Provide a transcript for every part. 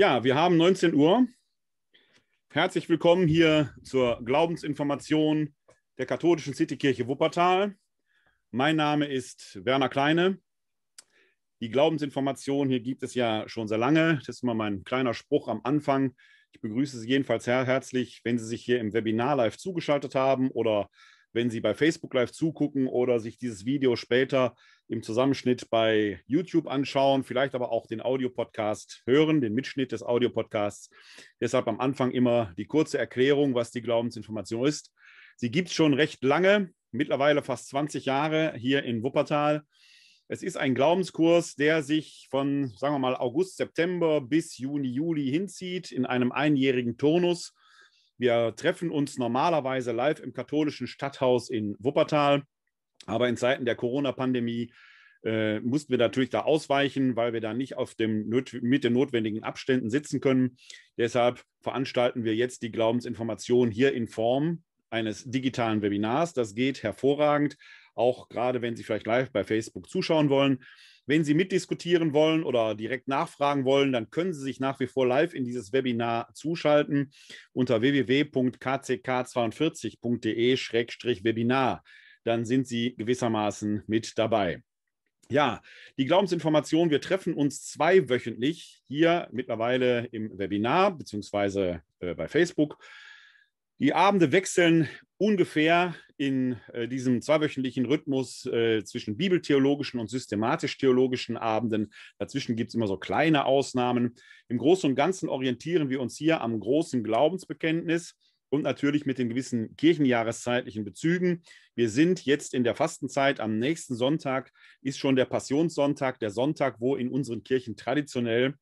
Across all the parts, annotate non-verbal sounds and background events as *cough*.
Ja, wir haben 19 Uhr. Herzlich willkommen hier zur Glaubensinformation der katholischen Citykirche Wuppertal. Mein Name ist Werner Kleine. Die Glaubensinformation hier gibt es ja schon sehr lange. Das ist mal mein kleiner Spruch am Anfang. Ich begrüße Sie jedenfalls sehr herzlich, wenn Sie sich hier im Webinar live zugeschaltet haben oder wenn Sie bei Facebook Live zugucken oder sich dieses Video später im Zusammenschnitt bei YouTube anschauen, vielleicht aber auch den Audiopodcast hören, den Mitschnitt des Audiopodcasts. Deshalb am Anfang immer die kurze Erklärung, was die Glaubensinformation ist. Sie gibt es schon recht lange, mittlerweile fast 20 Jahre hier in Wuppertal. Es ist ein Glaubenskurs, der sich von, sagen wir mal, August, September bis Juni, Juli hinzieht in einem einjährigen Turnus. Wir treffen uns normalerweise live im katholischen Stadthaus in Wuppertal. Aber in Zeiten der Corona-Pandemie äh, mussten wir natürlich da ausweichen, weil wir da nicht auf dem, mit den notwendigen Abständen sitzen können. Deshalb veranstalten wir jetzt die Glaubensinformation hier in Form eines digitalen Webinars. Das geht hervorragend, auch gerade wenn Sie vielleicht live bei Facebook zuschauen wollen. Wenn Sie mitdiskutieren wollen oder direkt nachfragen wollen, dann können Sie sich nach wie vor live in dieses Webinar zuschalten unter www.kck42.de-webinar. E dann sind Sie gewissermaßen mit dabei. Ja, die Glaubensinformation, wir treffen uns zweiwöchentlich hier mittlerweile im Webinar bzw. Äh, bei Facebook die Abende wechseln ungefähr in äh, diesem zweiwöchentlichen Rhythmus äh, zwischen bibeltheologischen und systematisch-theologischen Abenden. Dazwischen gibt es immer so kleine Ausnahmen. Im Großen und Ganzen orientieren wir uns hier am großen Glaubensbekenntnis und natürlich mit den gewissen kirchenjahreszeitlichen Bezügen. Wir sind jetzt in der Fastenzeit. Am nächsten Sonntag ist schon der Passionssonntag, der Sonntag, wo in unseren Kirchen traditionell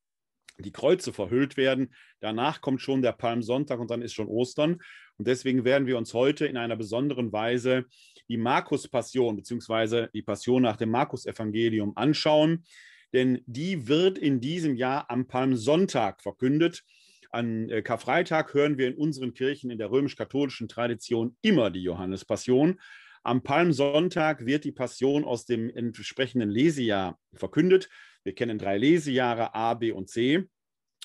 die Kreuze verhüllt werden. Danach kommt schon der Palmsonntag und dann ist schon Ostern. Und deswegen werden wir uns heute in einer besonderen Weise die Markus-Passion bzw. die Passion nach dem Markus-Evangelium anschauen. Denn die wird in diesem Jahr am Palmsonntag verkündet. An äh, Karfreitag hören wir in unseren Kirchen in der römisch-katholischen Tradition immer die Johannespassion. Am Palmsonntag wird die Passion aus dem entsprechenden Lesejahr verkündet. Wir kennen drei Lesejahre A, B und C.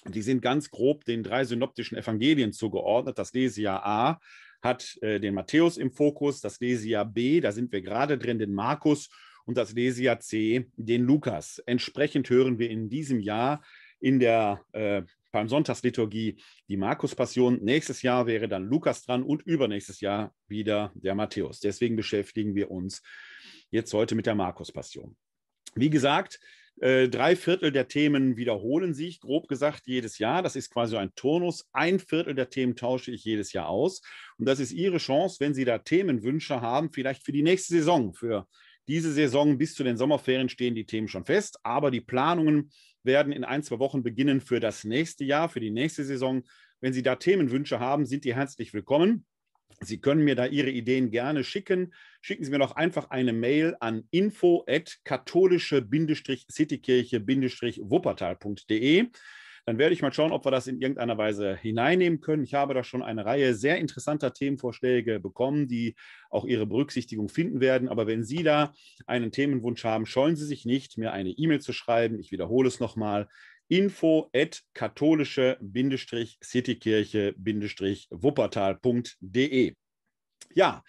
Die sind ganz grob den drei synoptischen Evangelien zugeordnet. Das Lesejahr A hat äh, den Matthäus im Fokus, das Lesejahr B, da sind wir gerade drin, den Markus und das Lesejahr C, den Lukas. Entsprechend hören wir in diesem Jahr in der äh, Palmsonntagsliturgie die Markus-Passion. Nächstes Jahr wäre dann Lukas dran und übernächstes Jahr wieder der Matthäus. Deswegen beschäftigen wir uns jetzt heute mit der Markus-Passion. Wie gesagt, äh, drei Viertel der Themen wiederholen sich, grob gesagt, jedes Jahr. Das ist quasi ein Turnus. Ein Viertel der Themen tausche ich jedes Jahr aus. Und das ist Ihre Chance, wenn Sie da Themenwünsche haben, vielleicht für die nächste Saison, für diese Saison bis zu den Sommerferien stehen die Themen schon fest, aber die Planungen werden in ein, zwei Wochen beginnen für das nächste Jahr, für die nächste Saison. Wenn Sie da Themenwünsche haben, sind die herzlich willkommen. Sie können mir da Ihre Ideen gerne schicken. Schicken Sie mir doch einfach eine Mail an info-katholische-citykirche-wuppertal.de. at Dann werde ich mal schauen, ob wir das in irgendeiner Weise hineinnehmen können. Ich habe da schon eine Reihe sehr interessanter Themenvorschläge bekommen, die auch Ihre Berücksichtigung finden werden. Aber wenn Sie da einen Themenwunsch haben, scheuen Sie sich nicht, mir eine E-Mail zu schreiben. Ich wiederhole es nochmal info at katholische-citykirche-wuppertal.de. Ja,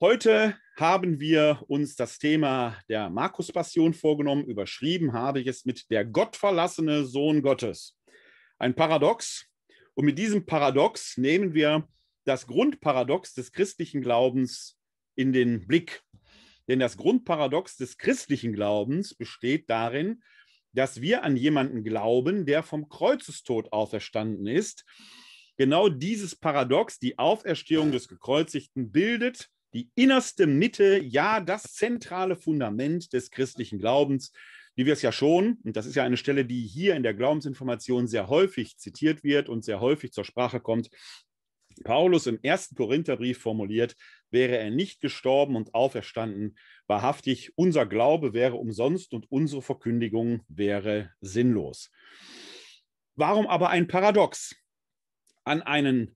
heute haben wir uns das Thema der Markus-Passion vorgenommen. Überschrieben habe ich es mit der gottverlassene Sohn Gottes. Ein Paradox. Und mit diesem Paradox nehmen wir das Grundparadox des christlichen Glaubens in den Blick. Denn das Grundparadox des christlichen Glaubens besteht darin, dass wir an jemanden glauben, der vom Kreuzestod auferstanden ist. Genau dieses Paradox, die Auferstehung des Gekreuzigten, bildet die innerste Mitte, ja, das zentrale Fundament des christlichen Glaubens, wie wir es ja schon, und das ist ja eine Stelle, die hier in der Glaubensinformation sehr häufig zitiert wird und sehr häufig zur Sprache kommt, Paulus im ersten Korintherbrief formuliert, wäre er nicht gestorben und auferstanden. Wahrhaftig, unser Glaube wäre umsonst und unsere Verkündigung wäre sinnlos. Warum aber ein Paradox? An einen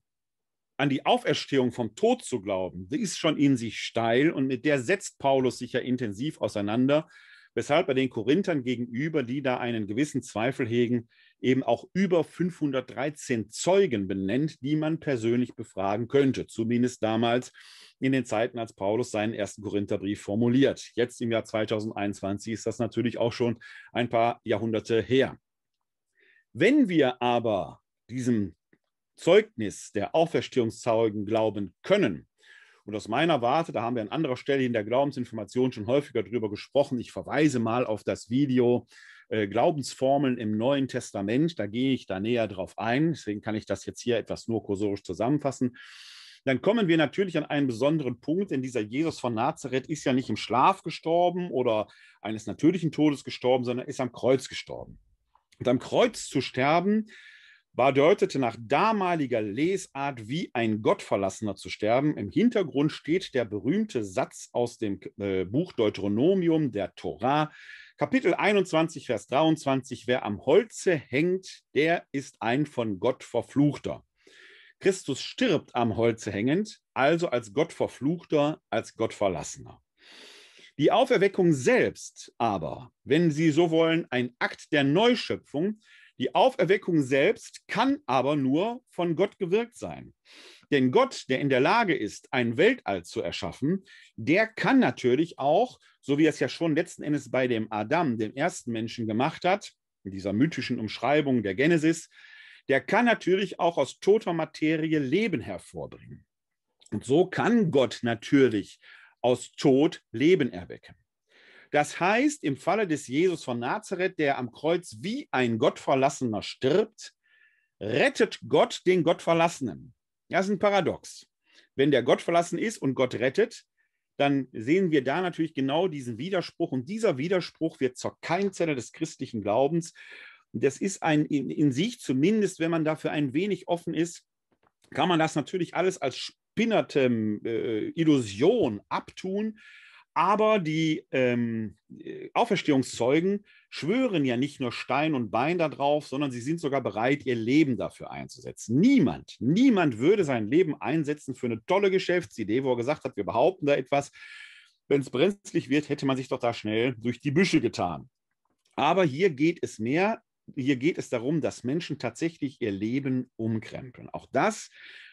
an die Auferstehung vom Tod zu glauben, die ist schon in sich steil und mit der setzt Paulus sich ja intensiv auseinander, weshalb bei den Korinthern gegenüber, die da einen gewissen Zweifel hegen, eben auch über 513 Zeugen benennt, die man persönlich befragen könnte. Zumindest damals in den Zeiten, als Paulus seinen ersten Korintherbrief formuliert. Jetzt im Jahr 2021 ist das natürlich auch schon ein paar Jahrhunderte her. Wenn wir aber diesem Zeugnis der Auferstehungszeugen glauben können, und aus meiner Warte, da haben wir an anderer Stelle in der Glaubensinformation schon häufiger drüber gesprochen, ich verweise mal auf das Video äh, Glaubensformeln im Neuen Testament. Da gehe ich da näher drauf ein. Deswegen kann ich das jetzt hier etwas nur kursorisch zusammenfassen dann kommen wir natürlich an einen besonderen Punkt, denn dieser Jesus von Nazareth ist ja nicht im Schlaf gestorben oder eines natürlichen Todes gestorben, sondern ist am Kreuz gestorben. Und am Kreuz zu sterben, bedeutete nach damaliger Lesart wie ein Gottverlassener zu sterben. Im Hintergrund steht der berühmte Satz aus dem äh, Buch Deuteronomium der Torah, Kapitel 21, Vers 23, wer am Holze hängt, der ist ein von Gott verfluchter. Christus stirbt am Holze hängend, also als Gott verfluchter, als Gott verlassener. Die Auferweckung selbst aber, wenn Sie so wollen, ein Akt der Neuschöpfung, die Auferweckung selbst kann aber nur von Gott gewirkt sein. Denn Gott, der in der Lage ist, ein Weltall zu erschaffen, der kann natürlich auch, so wie er es ja schon letzten Endes bei dem Adam, dem ersten Menschen gemacht hat, in dieser mythischen Umschreibung der Genesis, der kann natürlich auch aus toter Materie Leben hervorbringen. Und so kann Gott natürlich aus Tod Leben erwecken. Das heißt, im Falle des Jesus von Nazareth, der am Kreuz wie ein Gottverlassener stirbt, rettet Gott den Gottverlassenen. Das ist ein Paradox. Wenn der Gott verlassen ist und Gott rettet, dann sehen wir da natürlich genau diesen Widerspruch. Und dieser Widerspruch wird zur Keimzelle des christlichen Glaubens. Das ist ein, in, in sich zumindest, wenn man dafür ein wenig offen ist, kann man das natürlich alles als spinnerte äh, Illusion abtun. Aber die ähm, äh, Auferstehungszeugen schwören ja nicht nur Stein und Bein darauf, sondern sie sind sogar bereit, ihr Leben dafür einzusetzen. Niemand, niemand würde sein Leben einsetzen für eine tolle Geschäftsidee, wo er gesagt hat, wir behaupten da etwas. Wenn es brenzlig wird, hätte man sich doch da schnell durch die Büsche getan. Aber hier geht es mehr hier geht es darum, dass Menschen tatsächlich ihr Leben umkrempeln. Auch das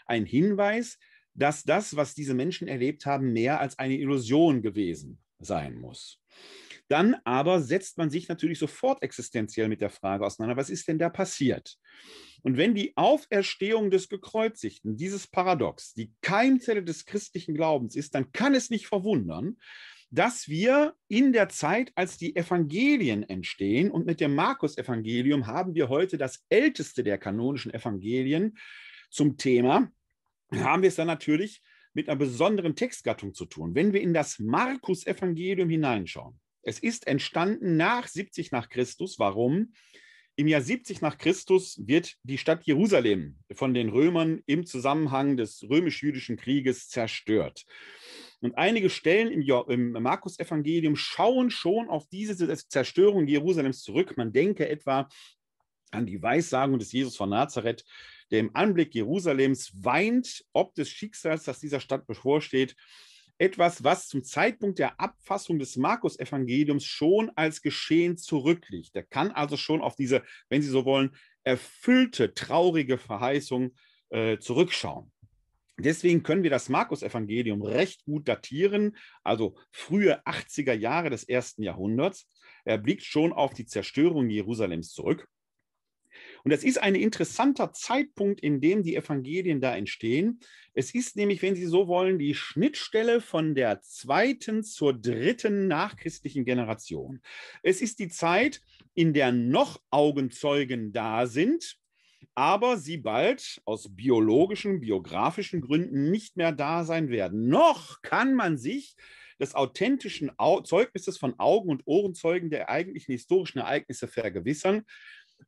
ein Hinweis, dass das, was diese Menschen erlebt haben, mehr als eine Illusion gewesen sein muss. Dann aber setzt man sich natürlich sofort existenziell mit der Frage auseinander, was ist denn da passiert? Und wenn die Auferstehung des Gekreuzigten, dieses Paradox, die Keimzelle des christlichen Glaubens ist, dann kann es nicht verwundern, dass wir in der Zeit, als die Evangelien entstehen, und mit dem Markus-Evangelium haben wir heute das älteste der kanonischen Evangelien zum Thema, haben wir es dann natürlich mit einer besonderen Textgattung zu tun. Wenn wir in das Markus-Evangelium hineinschauen, es ist entstanden nach 70 nach Christus. Warum? Im Jahr 70 nach Christus wird die Stadt Jerusalem von den Römern im Zusammenhang des römisch-jüdischen Krieges zerstört. Und einige Stellen im, im Markus-Evangelium schauen schon auf diese Zerstörung Jerusalems zurück. Man denke etwa an die Weissagung des Jesus von Nazareth, der im Anblick Jerusalems weint, ob des Schicksals, das dieser Stadt bevorsteht. Etwas, was zum Zeitpunkt der Abfassung des Markus-Evangeliums schon als geschehen zurückliegt. Der kann also schon auf diese, wenn Sie so wollen, erfüllte, traurige Verheißung äh, zurückschauen. Deswegen können wir das Markus-Evangelium recht gut datieren, also frühe 80er Jahre des ersten Jahrhunderts. Er blickt schon auf die Zerstörung Jerusalems zurück. Und das ist ein interessanter Zeitpunkt, in dem die Evangelien da entstehen. Es ist nämlich, wenn Sie so wollen, die Schnittstelle von der zweiten zur dritten nachchristlichen Generation. Es ist die Zeit, in der noch Augenzeugen da sind, aber sie bald aus biologischen, biografischen Gründen nicht mehr da sein werden. Noch kann man sich des authentischen Zeugnisses von Augen- und Ohrenzeugen der eigentlichen historischen Ereignisse vergewissern.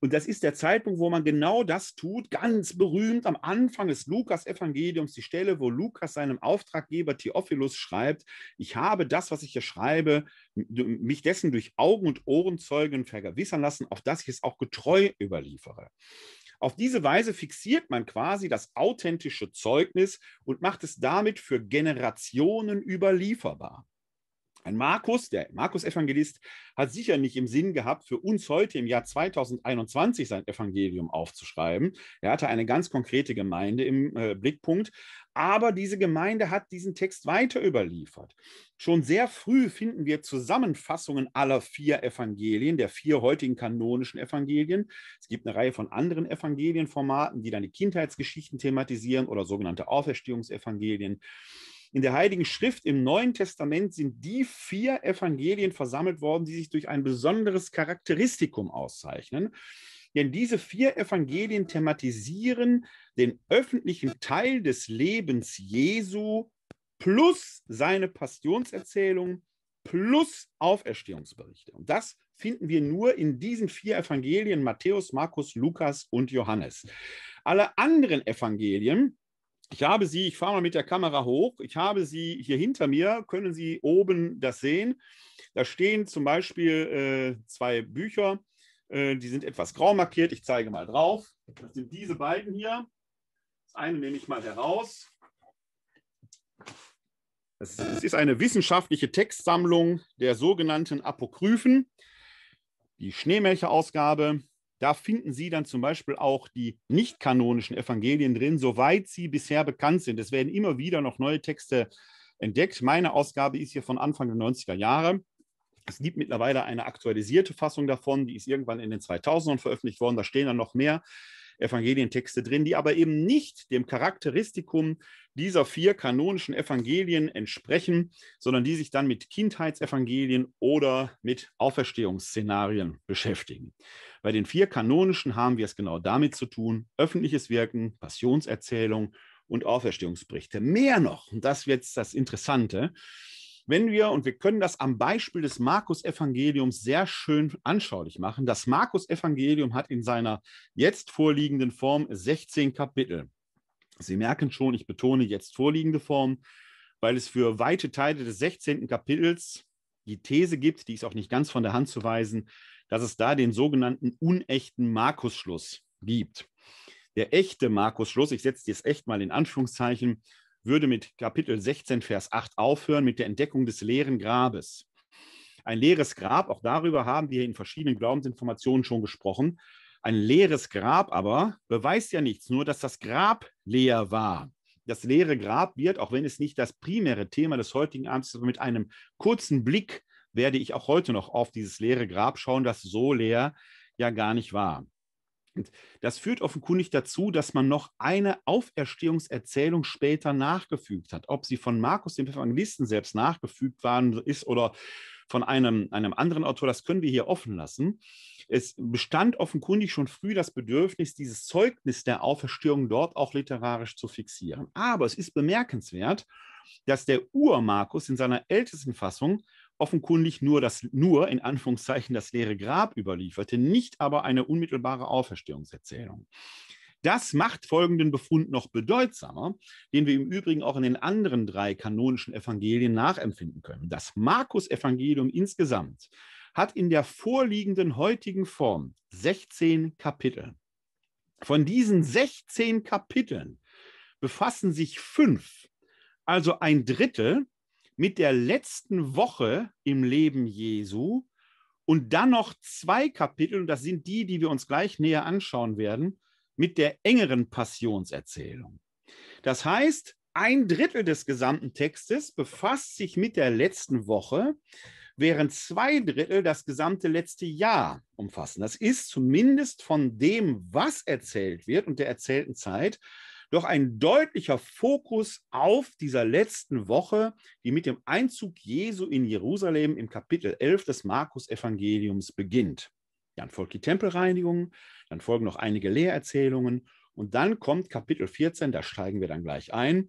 Und das ist der Zeitpunkt, wo man genau das tut, ganz berühmt am Anfang des Lukas-Evangeliums, die Stelle, wo Lukas seinem Auftraggeber Theophilus schreibt, ich habe das, was ich hier schreibe, mich dessen durch Augen und Ohrenzeugen vergewissern lassen, auf das ich es auch getreu überliefere. Auf diese Weise fixiert man quasi das authentische Zeugnis und macht es damit für Generationen überlieferbar. Ein Markus, der Markus-Evangelist, hat sicher nicht im Sinn gehabt, für uns heute im Jahr 2021 sein Evangelium aufzuschreiben. Er hatte eine ganz konkrete Gemeinde im äh, Blickpunkt. Aber diese Gemeinde hat diesen Text weiter überliefert. Schon sehr früh finden wir Zusammenfassungen aller vier Evangelien, der vier heutigen kanonischen Evangelien. Es gibt eine Reihe von anderen Evangelienformaten, die dann die Kindheitsgeschichten thematisieren oder sogenannte Auferstehungsevangelien. In der Heiligen Schrift im Neuen Testament sind die vier Evangelien versammelt worden, die sich durch ein besonderes Charakteristikum auszeichnen. Denn diese vier Evangelien thematisieren den öffentlichen Teil des Lebens Jesu plus seine Passionserzählung plus Auferstehungsberichte. Und das finden wir nur in diesen vier Evangelien Matthäus, Markus, Lukas und Johannes. Alle anderen Evangelien ich habe sie, ich fahre mal mit der Kamera hoch, ich habe sie hier hinter mir, können Sie oben das sehen. Da stehen zum Beispiel äh, zwei Bücher, äh, die sind etwas grau markiert, ich zeige mal drauf. Das sind diese beiden hier. Das eine nehme ich mal heraus. Es ist eine wissenschaftliche Textsammlung der sogenannten Apokryphen, die Schneemelcher-Ausgabe da finden Sie dann zum Beispiel auch die nicht-kanonischen Evangelien drin, soweit sie bisher bekannt sind. Es werden immer wieder noch neue Texte entdeckt. Meine Ausgabe ist hier von Anfang der 90er Jahre. Es gibt mittlerweile eine aktualisierte Fassung davon, die ist irgendwann in den 2000ern veröffentlicht worden. Da stehen dann noch mehr Evangelientexte drin, die aber eben nicht dem Charakteristikum dieser vier kanonischen Evangelien entsprechen, sondern die sich dann mit Kindheitsevangelien oder mit Auferstehungsszenarien beschäftigen. Bei den vier kanonischen haben wir es genau damit zu tun, öffentliches Wirken, Passionserzählung und Auferstehungsberichte. Mehr noch, und das wird das Interessante, wenn wir, und wir können das am Beispiel des Markus-Evangeliums sehr schön anschaulich machen, das Markus-Evangelium hat in seiner jetzt vorliegenden Form 16 Kapitel. Sie merken schon, ich betone jetzt vorliegende Form, weil es für weite Teile des 16. Kapitels die These gibt, die ist auch nicht ganz von der Hand zu weisen, dass es da den sogenannten unechten Markus-Schluss gibt. Der echte Markus-Schluss, ich setze jetzt echt mal in Anführungszeichen, würde mit Kapitel 16, Vers 8 aufhören, mit der Entdeckung des leeren Grabes. Ein leeres Grab, auch darüber haben wir in verschiedenen Glaubensinformationen schon gesprochen. Ein leeres Grab aber beweist ja nichts, nur dass das Grab leer war. Das leere Grab wird, auch wenn es nicht das primäre Thema des heutigen Abends ist, mit einem kurzen Blick werde ich auch heute noch auf dieses leere Grab schauen, das so leer ja gar nicht war. Und das führt offenkundig dazu, dass man noch eine Auferstehungserzählung später nachgefügt hat. Ob sie von Markus, dem Evangelisten, selbst nachgefügt waren, ist oder von einem, einem anderen Autor, das können wir hier offen lassen. Es bestand offenkundig schon früh das Bedürfnis, dieses Zeugnis der Auferstehung dort auch literarisch zu fixieren. Aber es ist bemerkenswert, dass der Ur-Markus in seiner ältesten Fassung offenkundig nur das, nur in Anführungszeichen das leere Grab überlieferte, nicht aber eine unmittelbare Auferstehungserzählung. Das macht folgenden Befund noch bedeutsamer, den wir im Übrigen auch in den anderen drei kanonischen Evangelien nachempfinden können. Das Markus-Evangelium insgesamt hat in der vorliegenden heutigen Form 16 Kapitel. Von diesen 16 Kapiteln befassen sich fünf, also ein Drittel, mit der letzten Woche im Leben Jesu und dann noch zwei Kapitel, und das sind die, die wir uns gleich näher anschauen werden, mit der engeren Passionserzählung. Das heißt, ein Drittel des gesamten Textes befasst sich mit der letzten Woche, während zwei Drittel das gesamte letzte Jahr umfassen. Das ist zumindest von dem, was erzählt wird und der erzählten Zeit, doch ein deutlicher Fokus auf dieser letzten Woche, die mit dem Einzug Jesu in Jerusalem im Kapitel 11 des Markus-Evangeliums beginnt. Dann folgt die Tempelreinigung, dann folgen noch einige Lehrerzählungen und dann kommt Kapitel 14, da steigen wir dann gleich ein,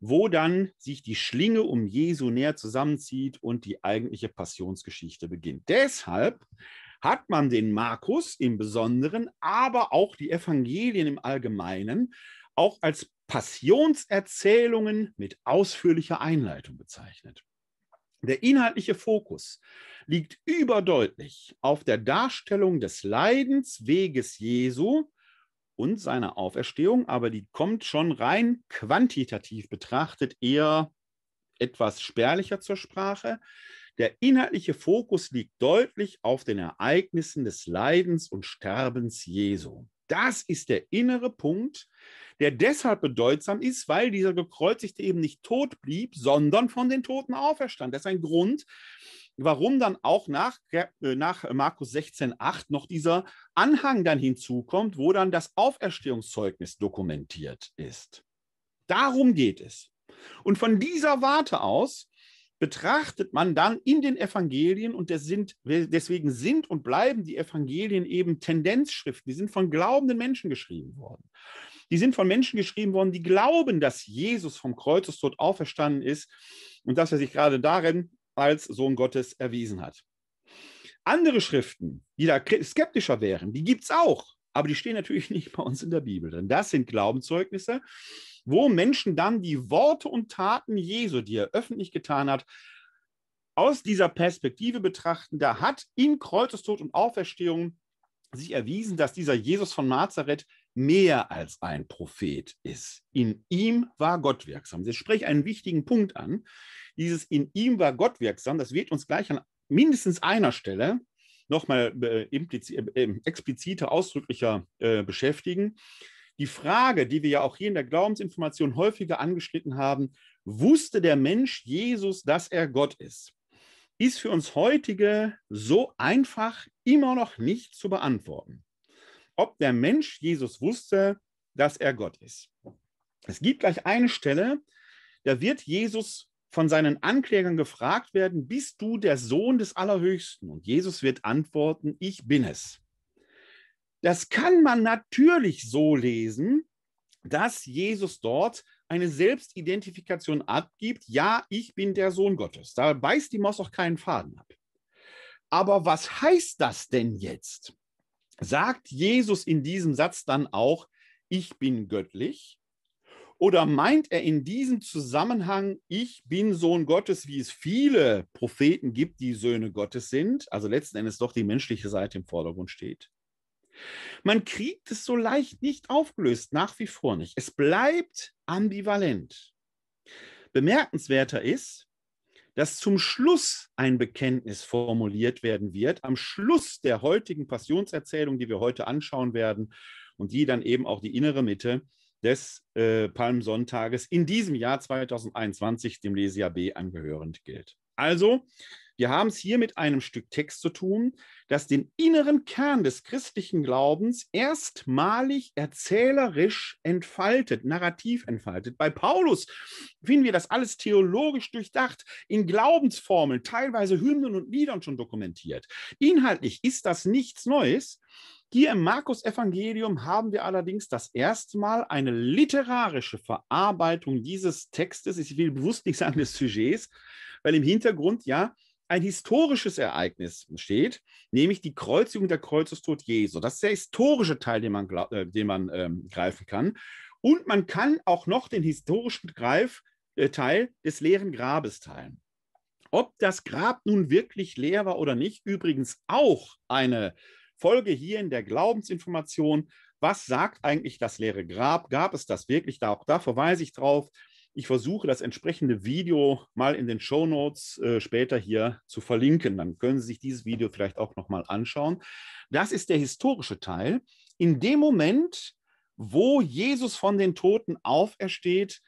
wo dann sich die Schlinge um Jesu näher zusammenzieht und die eigentliche Passionsgeschichte beginnt. Deshalb hat man den Markus im Besonderen, aber auch die Evangelien im Allgemeinen auch als Passionserzählungen mit ausführlicher Einleitung bezeichnet. Der inhaltliche Fokus liegt überdeutlich auf der Darstellung des Leidensweges Jesu und seiner Auferstehung, aber die kommt schon rein quantitativ betrachtet eher etwas spärlicher zur Sprache. Der inhaltliche Fokus liegt deutlich auf den Ereignissen des Leidens und Sterbens Jesu. Das ist der innere Punkt, der deshalb bedeutsam ist, weil dieser Gekreuzigte eben nicht tot blieb, sondern von den Toten auferstand. Das ist ein Grund, warum dann auch nach, äh, nach Markus 16,8 noch dieser Anhang dann hinzukommt, wo dann das Auferstehungszeugnis dokumentiert ist. Darum geht es. Und von dieser Warte aus betrachtet man dann in den Evangelien und sind, deswegen sind und bleiben die Evangelien eben Tendenzschriften, die sind von glaubenden Menschen geschrieben worden. Die sind von Menschen geschrieben worden, die glauben, dass Jesus vom Kreuzestod auferstanden ist und dass er sich gerade darin als Sohn Gottes erwiesen hat. Andere Schriften, die da skeptischer wären, die gibt es auch aber die stehen natürlich *laughs* nicht bei uns in der Bibel. Denn das sind Glaubenszeugnisse, wo Menschen dann die Worte und Taten Jesu, die er öffentlich getan hat, aus dieser Perspektive betrachten. Da hat in Kreuzestod und Auferstehung sich erwiesen, dass dieser Jesus von Nazareth mehr als ein Prophet ist. In ihm war Gott wirksam. Jetzt spreche ich einen wichtigen Punkt an. Dieses in ihm war Gott wirksam, das wird uns gleich an mindestens einer Stelle nochmal äh, äh ähm, expliziter, ausdrücklicher äh, beschäftigen. Die Frage, die wir ja auch hier in der Glaubensinformation häufiger angeschnitten haben, wusste der Mensch Jesus, dass er Gott ist, ist für uns heutige so einfach immer noch nicht zu beantworten. Ob der Mensch Jesus wusste, dass er Gott ist. Es gibt gleich eine Stelle, da wird Jesus von seinen Anklägern gefragt werden, bist du der Sohn des Allerhöchsten? Und Jesus wird antworten, ich bin es. Das kann man natürlich so lesen, dass Jesus dort eine Selbstidentifikation abgibt, ja, ich bin der Sohn Gottes. Da beißt die Maus auch keinen Faden ab. Aber was heißt das denn jetzt? Sagt Jesus in diesem Satz dann auch, ich bin göttlich? Oder meint er in diesem Zusammenhang, ich bin Sohn Gottes, wie es viele Propheten gibt, die Söhne Gottes sind? Also letzten Endes doch die menschliche Seite im Vordergrund steht. Man kriegt es so leicht nicht aufgelöst, nach wie vor nicht. Es bleibt ambivalent. Bemerkenswerter ist, dass zum Schluss ein Bekenntnis formuliert werden wird, am Schluss der heutigen Passionserzählung, die wir heute anschauen werden und die dann eben auch die innere Mitte des äh, Palmsonntages in diesem Jahr 2021, dem Lesia B angehörend gilt. Also wir haben es hier mit einem Stück Text zu tun, das den inneren Kern des christlichen Glaubens erstmalig erzählerisch entfaltet, narrativ entfaltet. Bei Paulus finden wir das alles theologisch durchdacht, in Glaubensformeln, teilweise Hymnen und Liedern schon dokumentiert. Inhaltlich ist das nichts Neues. Hier im Markus-Evangelium haben wir allerdings das erste Mal eine literarische Verarbeitung dieses Textes. Ich will bewusst nicht sagen des Sujets, weil im Hintergrund ja ein historisches Ereignis steht, nämlich die Kreuzigung der Kreuzestod Jesu. Das ist der historische Teil, den man, äh, den man ähm, greifen kann. Und man kann auch noch den historischen Greif, äh, Teil des leeren Grabes teilen. Ob das Grab nun wirklich leer war oder nicht, übrigens auch eine Folge hier in der Glaubensinformation. Was sagt eigentlich das leere Grab? Gab es das wirklich? Da auch da verweise ich drauf. Ich versuche das entsprechende Video mal in den Show Notes äh, später hier zu verlinken. Dann können Sie sich dieses Video vielleicht auch nochmal anschauen. Das ist der historische Teil. In dem Moment, wo Jesus von den Toten aufersteht,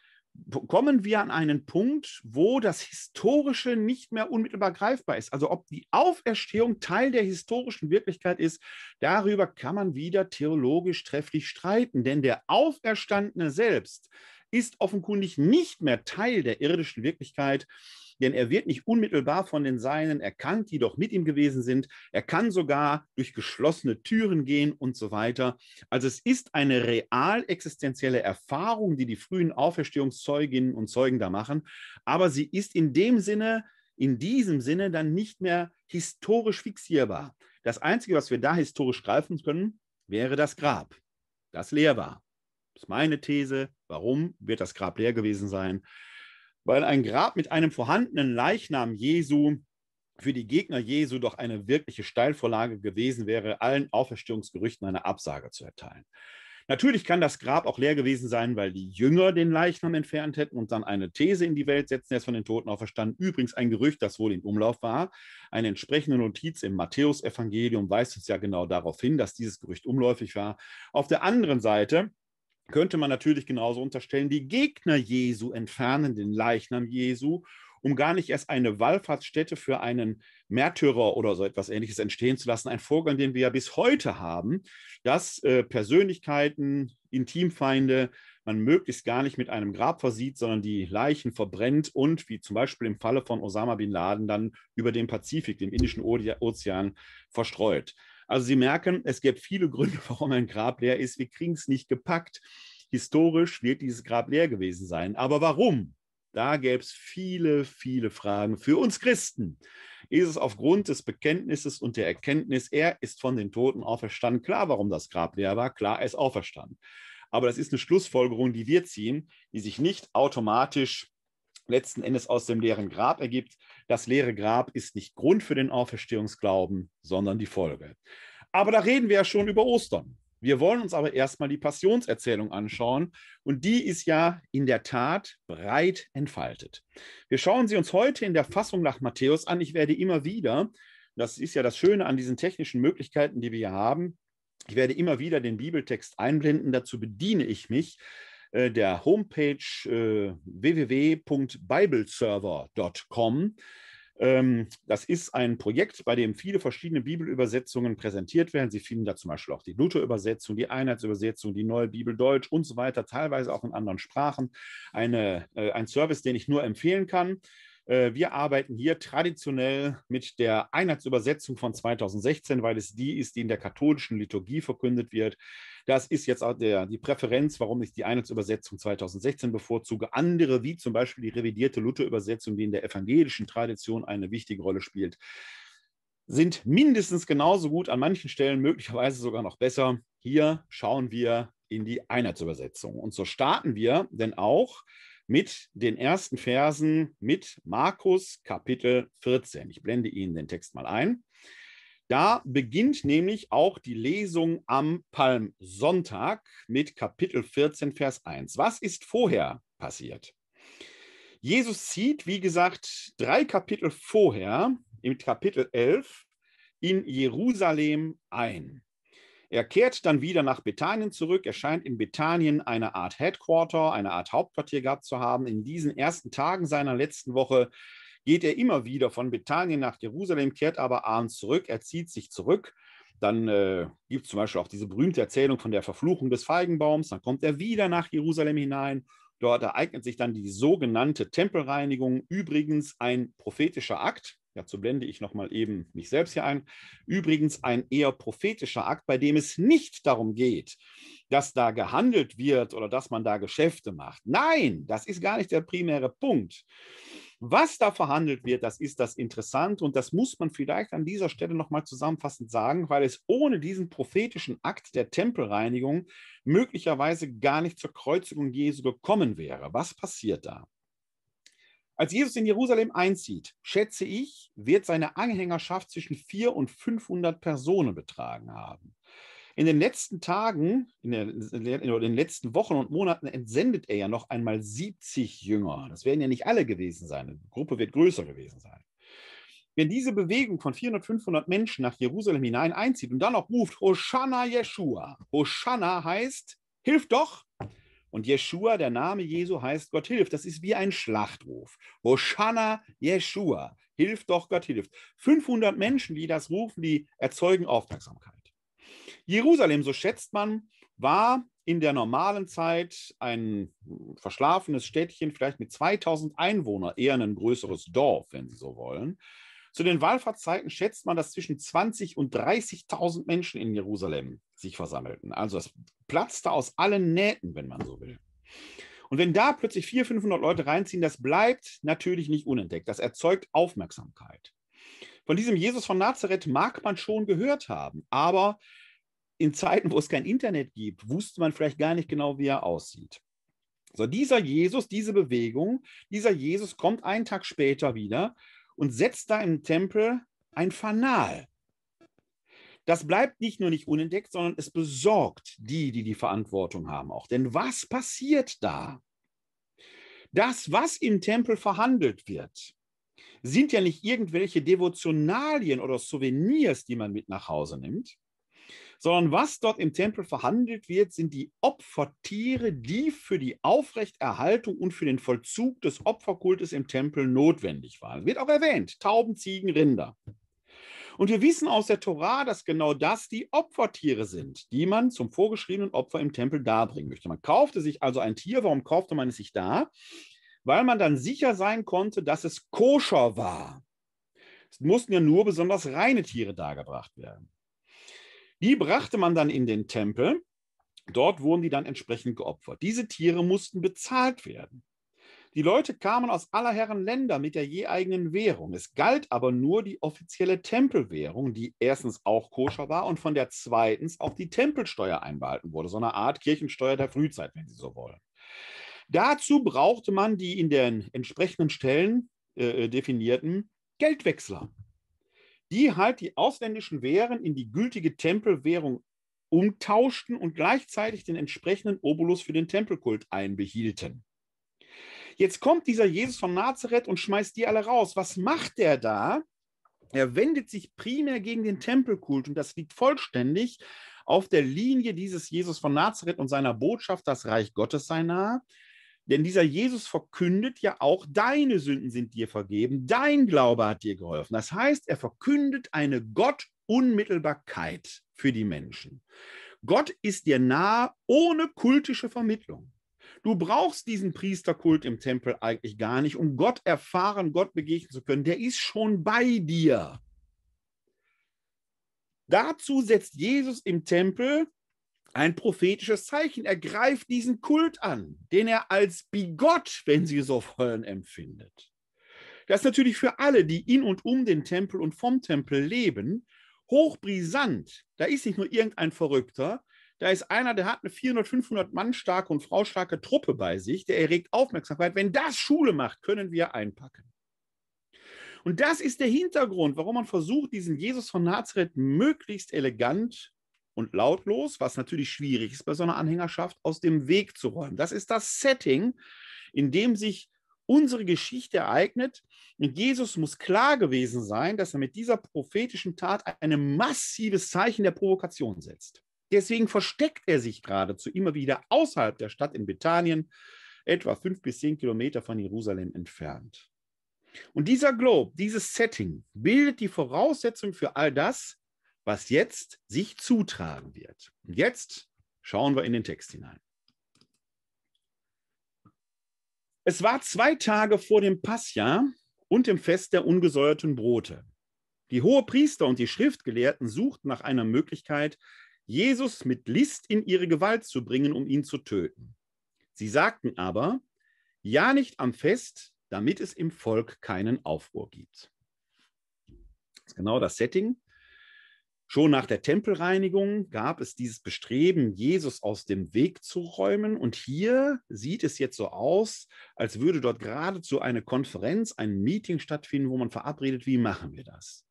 kommen wir an einen Punkt, wo das Historische nicht mehr unmittelbar greifbar ist. Also ob die Auferstehung Teil der historischen Wirklichkeit ist, darüber kann man wieder theologisch trefflich streiten. Denn der Auferstandene selbst ist offenkundig nicht mehr Teil der irdischen Wirklichkeit, denn er wird nicht unmittelbar von den Seinen erkannt, die doch mit ihm gewesen sind. Er kann sogar durch geschlossene Türen gehen und so weiter. Also es ist eine real existenzielle Erfahrung, die die frühen Auferstehungszeuginnen und Zeugen da machen, aber sie ist in dem Sinne, in diesem Sinne dann nicht mehr historisch fixierbar. Das Einzige, was wir da historisch greifen können, wäre das Grab, das leer war ist meine These. Warum wird das Grab leer gewesen sein? Weil ein Grab mit einem vorhandenen Leichnam Jesu für die Gegner Jesu doch eine wirkliche Steilvorlage gewesen wäre, allen Auferstehungsgerüchten eine Absage zu erteilen. Natürlich kann das Grab auch leer gewesen sein, weil die Jünger den Leichnam entfernt hätten und dann eine These in die Welt setzen, der ist von den Toten auferstanden. Übrigens ein Gerücht, das wohl in Umlauf war. Eine entsprechende Notiz im Matthäusevangelium weist uns ja genau darauf hin, dass dieses Gerücht umläufig war. Auf der anderen Seite könnte man natürlich genauso unterstellen, die Gegner Jesu entfernen den Leichnam Jesu, um gar nicht erst eine Wallfahrtsstätte für einen Märtyrer oder so etwas ähnliches entstehen zu lassen. Ein Vorgang, den wir ja bis heute haben, dass äh, Persönlichkeiten, Intimfeinde, man möglichst gar nicht mit einem Grab versieht, sondern die Leichen verbrennt und, wie zum Beispiel im Falle von Osama bin Laden, dann über den Pazifik, dem Indischen Ozean, verstreut. Also Sie merken, es gibt viele Gründe, *laughs* warum ein Grab leer ist. Wir kriegen es nicht gepackt. Historisch wird dieses Grab leer gewesen sein. Aber warum? Da gäbe es viele, viele Fragen für uns Christen. Ist es aufgrund des Bekenntnisses und der Erkenntnis, er ist von den Toten auferstanden, klar, warum das Grab leer war, klar, er ist auferstanden. Aber das ist eine Schlussfolgerung, die wir ziehen, die sich nicht automatisch letzten Endes aus dem leeren Grab ergibt. Das leere Grab ist nicht Grund für den Auferstehungsglauben, sondern die Folge. Aber da reden wir ja schon über Ostern. Wir wollen uns aber erstmal die Passionserzählung anschauen und die ist ja in der Tat breit entfaltet. Wir schauen sie uns heute in der Fassung nach Matthäus an. Ich werde immer wieder, das ist ja das Schöne an diesen technischen Möglichkeiten, die wir hier haben, ich werde immer wieder den Bibeltext einblenden, dazu bediene ich mich. Äh, der Homepage äh, www.bibleserver.com. Ähm, das ist ein Projekt, bei dem viele verschiedene Bibelübersetzungen präsentiert werden. Sie finden da zum Beispiel auch die Luther-Übersetzung, die Einheitsübersetzung, die Neue Bibel Deutsch und so weiter, teilweise auch in anderen Sprachen. Eine, äh, ein Service, den ich nur empfehlen kann. Äh, wir arbeiten hier traditionell mit der Einheitsübersetzung von 2016, weil es die ist, die in der katholischen Liturgie verkündet wird. Das ist jetzt auch der, die Präferenz, warum ich die Einheitsübersetzung 2016 bevorzuge. Andere, wie zum Beispiel die revidierte Lutherübersetzung, die in der evangelischen Tradition eine wichtige Rolle spielt, sind mindestens genauso gut, an manchen Stellen möglicherweise sogar noch besser. Hier schauen wir in die Einheitsübersetzung. Und so starten wir denn auch mit den ersten Versen mit Markus Kapitel 14. Ich blende Ihnen den Text mal ein. Da beginnt nämlich auch die Lesung am Palmsonntag mit Kapitel 14, Vers 1. Was ist vorher passiert? Jesus zieht, wie gesagt, drei Kapitel vorher, im Kapitel 11, in Jerusalem ein. Er kehrt dann wieder nach Bethanien zurück. Er scheint in Bethanien eine Art Headquarter, eine Art Hauptquartier gehabt zu haben. In diesen ersten Tagen seiner letzten Woche geht er immer wieder von Bethanien nach Jerusalem, kehrt aber abends zurück. Er zieht sich zurück. Dann äh, gibt es zum Beispiel auch diese berühmte Erzählung von der Verfluchung des Feigenbaums. Dann kommt er wieder nach Jerusalem hinein. Dort ereignet sich dann die sogenannte Tempelreinigung. Übrigens ein prophetischer Akt, Dazu blende ich nochmal eben mich selbst hier ein. Übrigens ein eher prophetischer Akt, bei dem es nicht darum geht, dass da gehandelt wird oder dass man da Geschäfte macht. Nein, das ist gar nicht der primäre Punkt. Was da verhandelt wird, das ist das Interessante und das muss man vielleicht an dieser Stelle nochmal zusammenfassend sagen, weil es ohne diesen prophetischen Akt der Tempelreinigung möglicherweise gar nicht zur Kreuzigung Jesu gekommen wäre. Was passiert da? Als Jesus in Jerusalem einzieht, schätze ich, wird seine Anhängerschaft zwischen 400 und 500 Personen betragen haben. In den letzten Tagen, in, der, in, den letzten Wochen und Monaten entsendet er ja noch einmal 70 Jünger. Das werden ja nicht alle gewesen sein. Die Gruppe wird größer gewesen sein. Wenn diese Bewegung von 400, 500 Menschen nach Jerusalem hinein einzieht und dann noch ruft, Hosanna Jeshua. Hosanna heißt, hilf doch, und Jeshua, der Name Jesu, heißt Gott hilft. Das ist wie ein Schlachtruf. Hosanna Jeshua, hilft doch, Gott hilft. 500 Menschen, die das rufen, die erzeugen Aufmerksamkeit. Jerusalem, so schätzt man, war in der normalen Zeit ein verschlafenes Städtchen, vielleicht mit 2000 Einwohnern, eher ein größeres Dorf, wenn Sie so wollen. Zu den Wallfahrtszeiten schätzt man, dass zwischen 20 und 30.000 Menschen in Jerusalem sich versammelten. Also es platzte aus allen Nähten, wenn man so will. Und wenn da plötzlich 400, 500 Leute reinziehen, das bleibt natürlich nicht unentdeckt. Das erzeugt Aufmerksamkeit. Von diesem Jesus von Nazareth mag man schon gehört haben, aber in Zeiten, wo es kein Internet gibt, wusste man vielleicht gar nicht genau, wie er aussieht. So, dieser Jesus, diese Bewegung, dieser Jesus kommt einen Tag später wieder und setzt da im Tempel ein Fanal. Das bleibt nicht nur nicht unentdeckt, sondern es besorgt die, die die Verantwortung haben auch. Denn was passiert da? Das, was im Tempel verhandelt wird, sind ja nicht irgendwelche Devotionalien oder Souvenirs, die man mit nach Hause nimmt, sondern was dort im Tempel verhandelt wird, sind die Opfertiere, die für die Aufrechterhaltung und für den Vollzug des Opferkultes im Tempel notwendig waren. Das wird auch erwähnt, Tauben, Ziegen, Rinder. Und wir wissen aus der Tora, dass genau das die Opfertiere sind, die man zum vorgeschriebenen Opfer im Tempel darbringen möchte. Man kaufte sich also ein Tier. Warum kaufte man es sich da? Weil man dann sicher sein konnte, dass es koscher war. Es mussten ja nur besonders reine Tiere dargebracht werden. Die brachte man dann in den Tempel. Dort wurden die dann entsprechend geopfert. Diese Tiere mussten bezahlt werden. Die Leute kamen aus aller Herren Länder mit der je eigenen Währung. Es galt aber nur die offizielle Tempelwährung, die erstens auch koscher war und von der zweitens auch die Tempelsteuer einbehalten wurde. So eine Art Kirchensteuer der Frühzeit, wenn Sie so wollen. Dazu brauchte man die in den entsprechenden Stellen äh, äh definierten Geldwechsler die halt die ausländischen Währen in die gültige Tempelwährung umtauschten und gleichzeitig den entsprechenden Obolus für den Tempelkult einbehielten. Jetzt kommt dieser Jesus von Nazareth und schmeißt die alle raus. Was macht er da? Er wendet sich primär gegen den Tempelkult und das liegt vollständig auf der Linie dieses Jesus von Nazareth und seiner Botschaft, das Reich Gottes sei nahe. Denn dieser Jesus verkündet ja auch, deine Sünden sind dir vergeben, dein Glaube hat dir geholfen. Das heißt, er verkündet eine Gottunmittelbarkeit für die Menschen. Gott ist dir nah ohne kultische Vermittlung. Du brauchst diesen Priesterkult im Tempel eigentlich gar nicht, um Gott erfahren, Gott begegnen zu können. Der ist schon bei dir. Dazu setzt Jesus im Tempel ein prophetisches Zeichen. Er greift diesen Kult an, den er als Bigott, wenn Sie so wollen, empfindet. Das ist natürlich für alle, die in und um den Tempel und vom Tempel leben, hochbrisant. Da ist nicht nur irgendein Verrückter, da ist einer, der hat eine 400, 500 Mann starke und Frau starke Truppe bei sich, der erregt Aufmerksamkeit. Wenn das Schule macht, können wir einpacken. Und das ist der Hintergrund, warum man versucht, diesen Jesus von Nazareth möglichst elegant und lautlos, was natürlich schwierig ist bei so einer Anhängerschaft, aus dem Weg zu räumen. Das ist das Setting, in dem sich unsere Geschichte ereignet. Und Jesus muss klar gewesen sein, dass er mit dieser prophetischen Tat ein massives Zeichen der Provokation setzt. Deswegen versteckt er sich geradezu immer wieder außerhalb der Stadt in Bethanien, etwa fünf bis zehn Kilometer von Jerusalem entfernt. Und dieser Globe, dieses Setting, bildet die Voraussetzung für all das, was jetzt sich zutragen wird. Und jetzt schauen wir in den Text hinein. Es war zwei Tage vor dem Passjahr und dem Fest der ungesäuerten Brote. Die Hohepriester und die Schriftgelehrten suchten nach einer Möglichkeit, Jesus mit List in ihre Gewalt zu bringen, um ihn zu töten. Sie sagten aber, ja nicht am Fest, damit es im Volk keinen Aufruhr gibt. Das ist genau das Setting. Schon nach der Tempelreinigung gab es dieses Bestreben, Jesus aus dem Weg zu räumen. Und hier sieht es jetzt so aus, als würde dort geradezu eine Konferenz, ein Meeting stattfinden, wo man verabredet, wie machen wir das.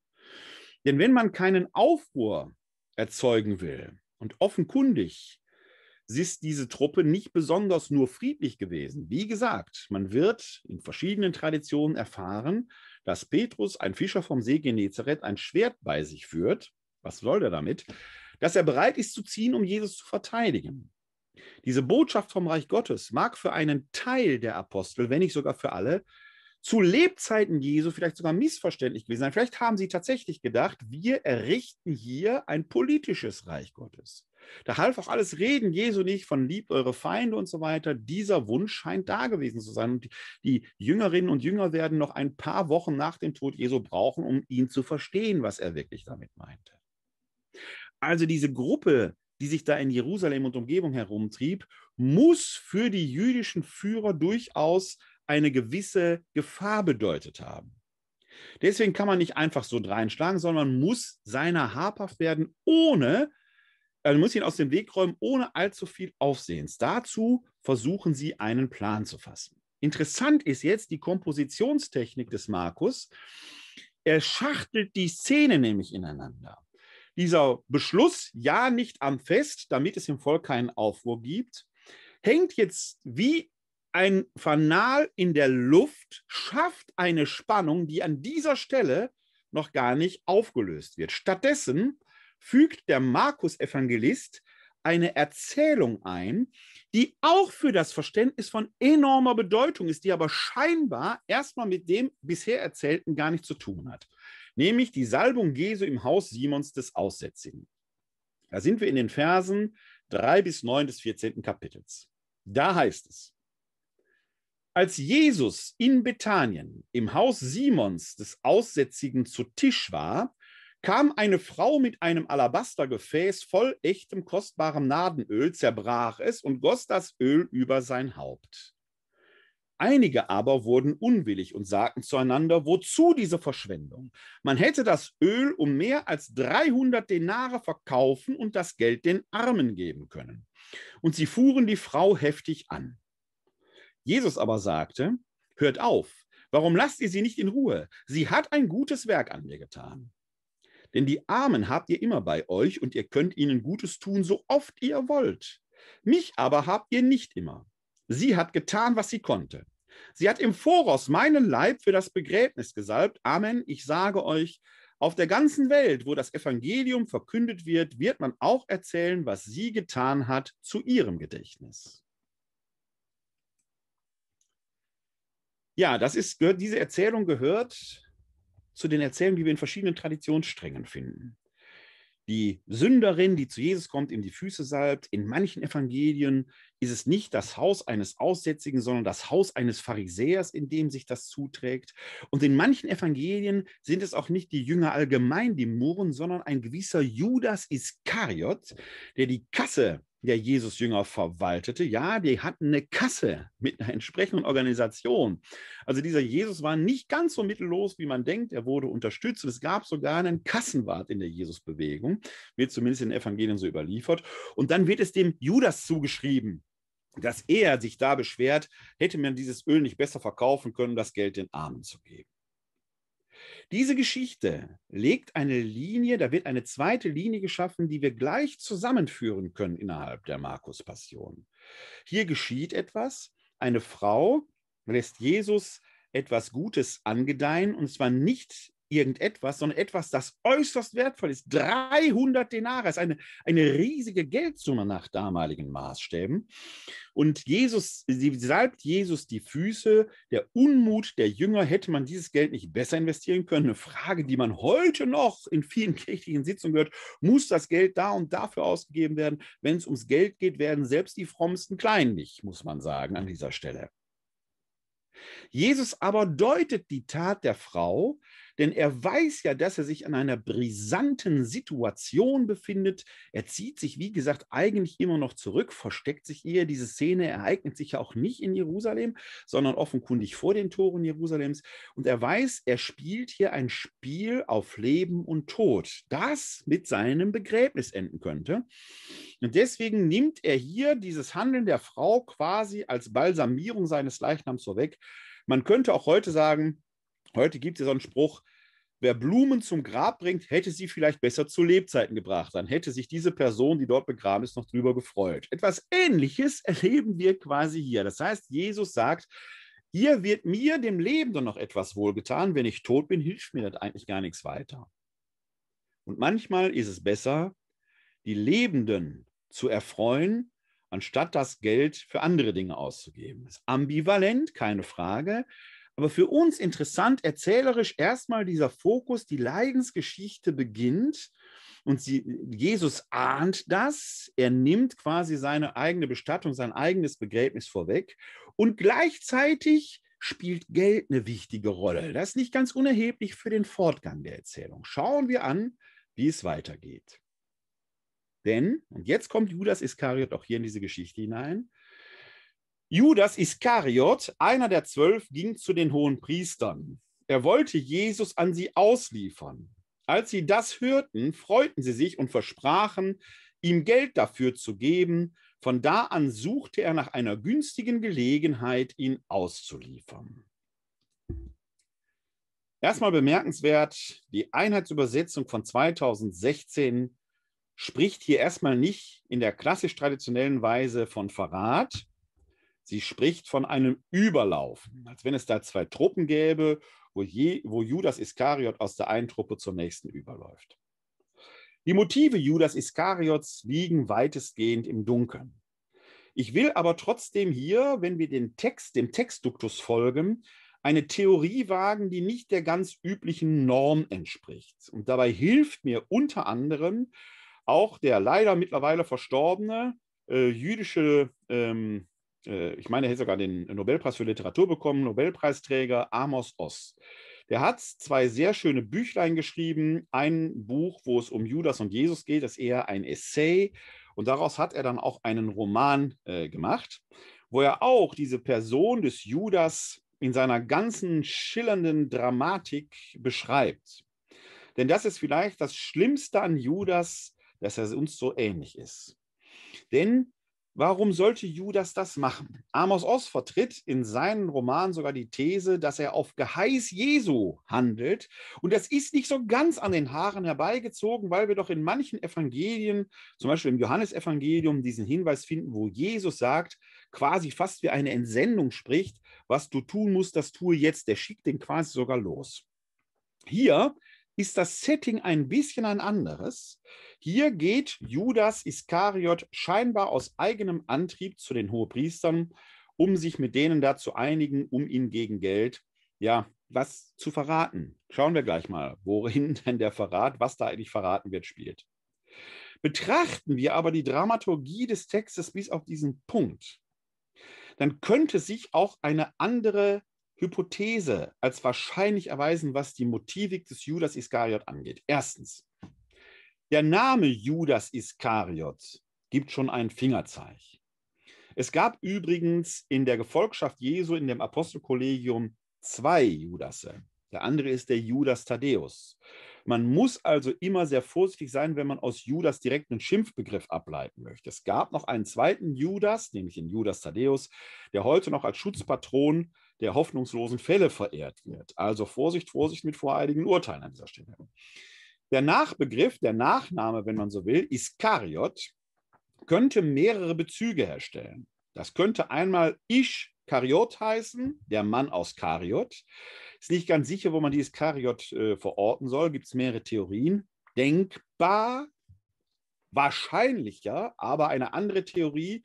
Denn wenn man keinen Aufruhr erzeugen will, und offenkundig ist diese Truppe nicht besonders nur friedlich gewesen. Wie gesagt, man wird in verschiedenen Traditionen erfahren, dass Petrus, ein Fischer vom See Genezareth, ein Schwert bei sich führt was soll der damit, dass er bereit ist zu ziehen, um Jesus zu verteidigen. Diese Botschaft vom Reich Gottes mag für einen Teil der Apostel, wenn nicht sogar für alle, zu Lebzeiten Jesu vielleicht sogar missverständlich gewesen sein. Vielleicht haben sie tatsächlich gedacht, wir errichten hier ein politisches Reich Gottes. Da half auch alles Reden Jesu nicht von liebt eure Feinde und so weiter. Dieser Wunsch scheint da gewesen zu sein. Und die, die Jüngerinnen und Jünger werden noch ein paar Wochen nach dem Tod Jesu brauchen, um ihn zu verstehen, was er wirklich damit meinte. Also diese Gruppe, die sich da in Jerusalem und Umgebung herumtrieb, muss für die jüdischen Führer durchaus eine gewisse Gefahr bedeutet haben. Deswegen kann man nicht einfach so dreinschlagen, sondern man muss seiner habhaft werden, ohne, also muss ihn aus dem Weg räumen, ohne allzu viel Aufsehens. Dazu versuchen sie einen Plan zu fassen. Interessant ist jetzt die Kompositionstechnik des Markus. Er schachtelt die Szene nämlich ineinander. Dieser Beschluss, ja nicht am Fest, damit es im Volk keinen Aufruhr gibt, hängt jetzt wie ein Fanal in der Luft, schafft eine Spannung, die an dieser Stelle noch gar nicht aufgelöst wird. Stattdessen fügt der Markus-Evangelist eine Erzählung ein, die auch für das Verständnis von enormer Bedeutung ist, die aber scheinbar erstmal mit dem bisher Erzählten gar nichts zu tun hat nämlich die Salbung Jesu im Haus Simons des Aussätzigen. Da sind wir in den Versen 3 bis 9 des 14. Kapitels. Da heißt es, als Jesus in Bethanien im Haus Simons des Aussätzigen zu Tisch war, kam eine Frau mit einem Alabastergefäß voll echtem kostbarem Nadenöl, zerbrach es und goss das Öl über sein Haupt. Einige aber wurden unwillig und sagten zueinander, wozu diese Verschwendung? Man hätte das Öl um mehr als 300 Denare verkaufen und das Geld den Armen geben können. Und sie fuhren die Frau heftig an. Jesus aber sagte, hört auf, warum lasst ihr sie nicht in Ruhe? Sie hat ein gutes Werk an mir getan. Denn die Armen habt ihr immer bei euch und ihr könnt ihnen Gutes tun, so oft ihr wollt. Mich aber habt ihr nicht immer. Sie hat getan, was sie konnte. Sie hat im Voraus meinen Leib für das Begräbnis gesalbt. Amen, ich sage euch, auf der ganzen Welt, wo das Evangelium verkündet wird, wird man auch erzählen, was sie getan hat zu ihrem Gedächtnis. Ja, das ist, diese Erzählung gehört zu den Erzählungen, die wir in verschiedenen Traditionssträngen finden die Sünderin, die zu Jesus kommt, ihm die Füße salbt. In manchen Evangelien ist es nicht das Haus eines Aussätzigen, sondern das Haus eines Pharisäers, in dem sich das zuträgt. Und in manchen Evangelien sind es auch nicht die Jünger allgemein, die Murren, sondern ein gewisser Judas Iskariot, der die Kasse der Jesus-Jünger verwaltete, ja, die hatten eine Kasse mit einer entsprechenden Organisation. Also dieser Jesus war nicht ganz so mittellos, wie man denkt. Er wurde unterstützt und es gab sogar einen Kassenwart in der Jesus-Bewegung, wird zumindest in den Evangelien so überliefert. Und dann wird es dem Judas zugeschrieben, dass er sich da beschwert, hätte man dieses Öl nicht besser verkaufen können, das Geld den Armen zu geben. Diese Geschichte legt eine Linie, da wird eine zweite Linie geschaffen, die wir gleich zusammenführen können innerhalb der Markus-Passion. Hier geschieht etwas. Eine Frau lässt Jesus etwas Gutes angedeihen, und zwar nicht irgendetwas, sondern etwas, das äußerst wertvoll ist. 300 Denare ist eine, eine riesige Geldsumme nach damaligen Maßstäben. Und Jesus, sie salbt Jesus die Füße. Der Unmut der Jünger, hätte man dieses Geld nicht besser investieren können? Eine Frage, die man heute noch in vielen kirchlichen Sitzungen hört. Muss das Geld da und dafür ausgegeben werden? Wenn es ums Geld geht, werden selbst die frommsten Kleinen nicht, muss man sagen, an dieser Stelle. Jesus aber deutet die Tat der Frau denn er weiß ja, dass er sich an einer brisanten Situation befindet. Er zieht sich, wie gesagt, eigentlich immer noch zurück, versteckt sich eher. Diese Szene ereignet sich ja auch nicht in Jerusalem, sondern offenkundig vor den Toren Jerusalems. Und er weiß, er spielt hier ein Spiel auf Leben und Tod, das mit seinem Begräbnis enden könnte. Und deswegen nimmt er hier dieses Handeln der Frau quasi als Balsamierung seines Leichnams vorweg. Man könnte auch heute sagen, Heute gibt es ja so einen Spruch, wer Blumen zum Grab bringt, hätte sie vielleicht besser zu Lebzeiten gebracht. Dann hätte sich diese Person, die dort begraben ist, noch drüber gefreut. Etwas Ähnliches erleben wir quasi hier. Das heißt, Jesus sagt, hier wird mir, dem Lebenden, noch etwas wohlgetan. Wenn ich tot bin, hilft mir das eigentlich gar nichts weiter. Und manchmal ist es besser, die Lebenden zu erfreuen, anstatt das Geld für andere Dinge auszugeben. Das ist ambivalent, keine Frage. Aber für uns interessant, erzählerisch erstmal dieser Fokus, die Leidensgeschichte beginnt und sie, Jesus ahnt das, er nimmt quasi seine eigene Bestattung, sein eigenes Begräbnis vorweg und gleichzeitig spielt Geld eine wichtige Rolle. Das ist nicht ganz unerheblich für den Fortgang der Erzählung. Schauen wir an, wie es weitergeht. Denn, und jetzt kommt Judas Iskariot auch hier in diese Geschichte hinein, Judas Iskariot, einer der zwölf, ging zu den hohen Priestern. Er wollte Jesus an sie ausliefern. Als sie das hörten, freuten sie sich und versprachen, ihm Geld dafür zu geben. Von da an suchte er nach einer günstigen Gelegenheit, ihn auszuliefern. Erstmal bemerkenswert, die Einheitsübersetzung von 2016 spricht hier erstmal nicht in der klassisch traditionellen Weise von Verrat, Sie spricht von einem Überlauf, mhm. als wenn es da zwei Truppen gäbe, wo, je, wo Judas Iskariot aus der einen Truppe zur nächsten überläuft. Die Motive Judas Iskariots liegen weitestgehend im Dunkeln. Ich will aber trotzdem hier, wenn wir den Text, dem Textduktus folgen, eine Theorie wagen, die nicht der ganz üblichen Norm entspricht. Und dabei hilft mir unter anderem auch der leider mittlerweile verstorbene äh, jüdische ähm, äh, ich meine, er hätte sogar den Nobelpreis für Literatur bekommen, Nobelpreisträger Amos Oz. Der hat zwei sehr schöne Büchlein geschrieben. Ein Buch, wo es um Judas und Jesus geht, das ist eher ein Essay. Und daraus hat er dann auch einen Roman äh, gemacht, wo er auch diese Person des Judas in seiner ganzen schillernden Dramatik beschreibt. Denn das ist vielleicht das Schlimmste an Judas, dass er uns so ähnlich ist. Denn Warum sollte Judas das machen? Amos Oz vertritt in seinen Romanen sogar die These, dass er auf Geheiß Jesu handelt. Und das ist nicht so ganz an den Haaren herbeigezogen, weil wir doch in manchen Evangelien, zum Beispiel im Johannesevangelium, diesen Hinweis finden, wo Jesus sagt, quasi fast wie eine Entsendung spricht, was du tun musst, das tue jetzt. Der schickt den quasi sogar los. Hier ist das Setting ein bisschen ein anderes. Hier geht Judas Iskariot scheinbar aus eigenem Antrieb zu den Hohepriestern, um sich mit denen da zu einigen, um ihn gegen Geld, ja, was zu verraten. Schauen wir gleich mal, worin *laughs* denn der Verrat, was da eigentlich verraten wird, spielt. Betrachten wir aber die Dramaturgie des Textes bis auf diesen Punkt, dann könnte sich auch eine andere Hypothese als wahrscheinlich erweisen, was die Motivik des Judas Iskariot angeht. Erstens, der Name Judas Iskariot gibt schon ein Fingerzeichen. Es gab übrigens in der Gefolgschaft Jesu in dem Apostelkollegium zwei Judasse. Der andere ist der Judas Thaddäus. Man muss also immer sehr vorsichtig sein, wenn man aus Judas direkt einen Schimpfbegriff ableiten möchte. Es gab noch einen zweiten Judas, nämlich den Judas Thaddäus, der heute noch als Schutzpatron äh, der hoffnungslosen Fälle verehrt wird. Also Vorsicht, Vorsicht mit voreiligen Urteilen an dieser Stelle. Der Nachbegriff, der Nachname, wenn man so will, Iskariot, könnte mehrere Bezüge herstellen. Das könnte einmal Ich heißen, der Mann aus Kariot. Ist nicht ganz sicher, wo man die Iskariot äh, verorten soll. Gibt es mehrere Theorien. Denkbar, wahrscheinlicher, aber eine andere Theorie,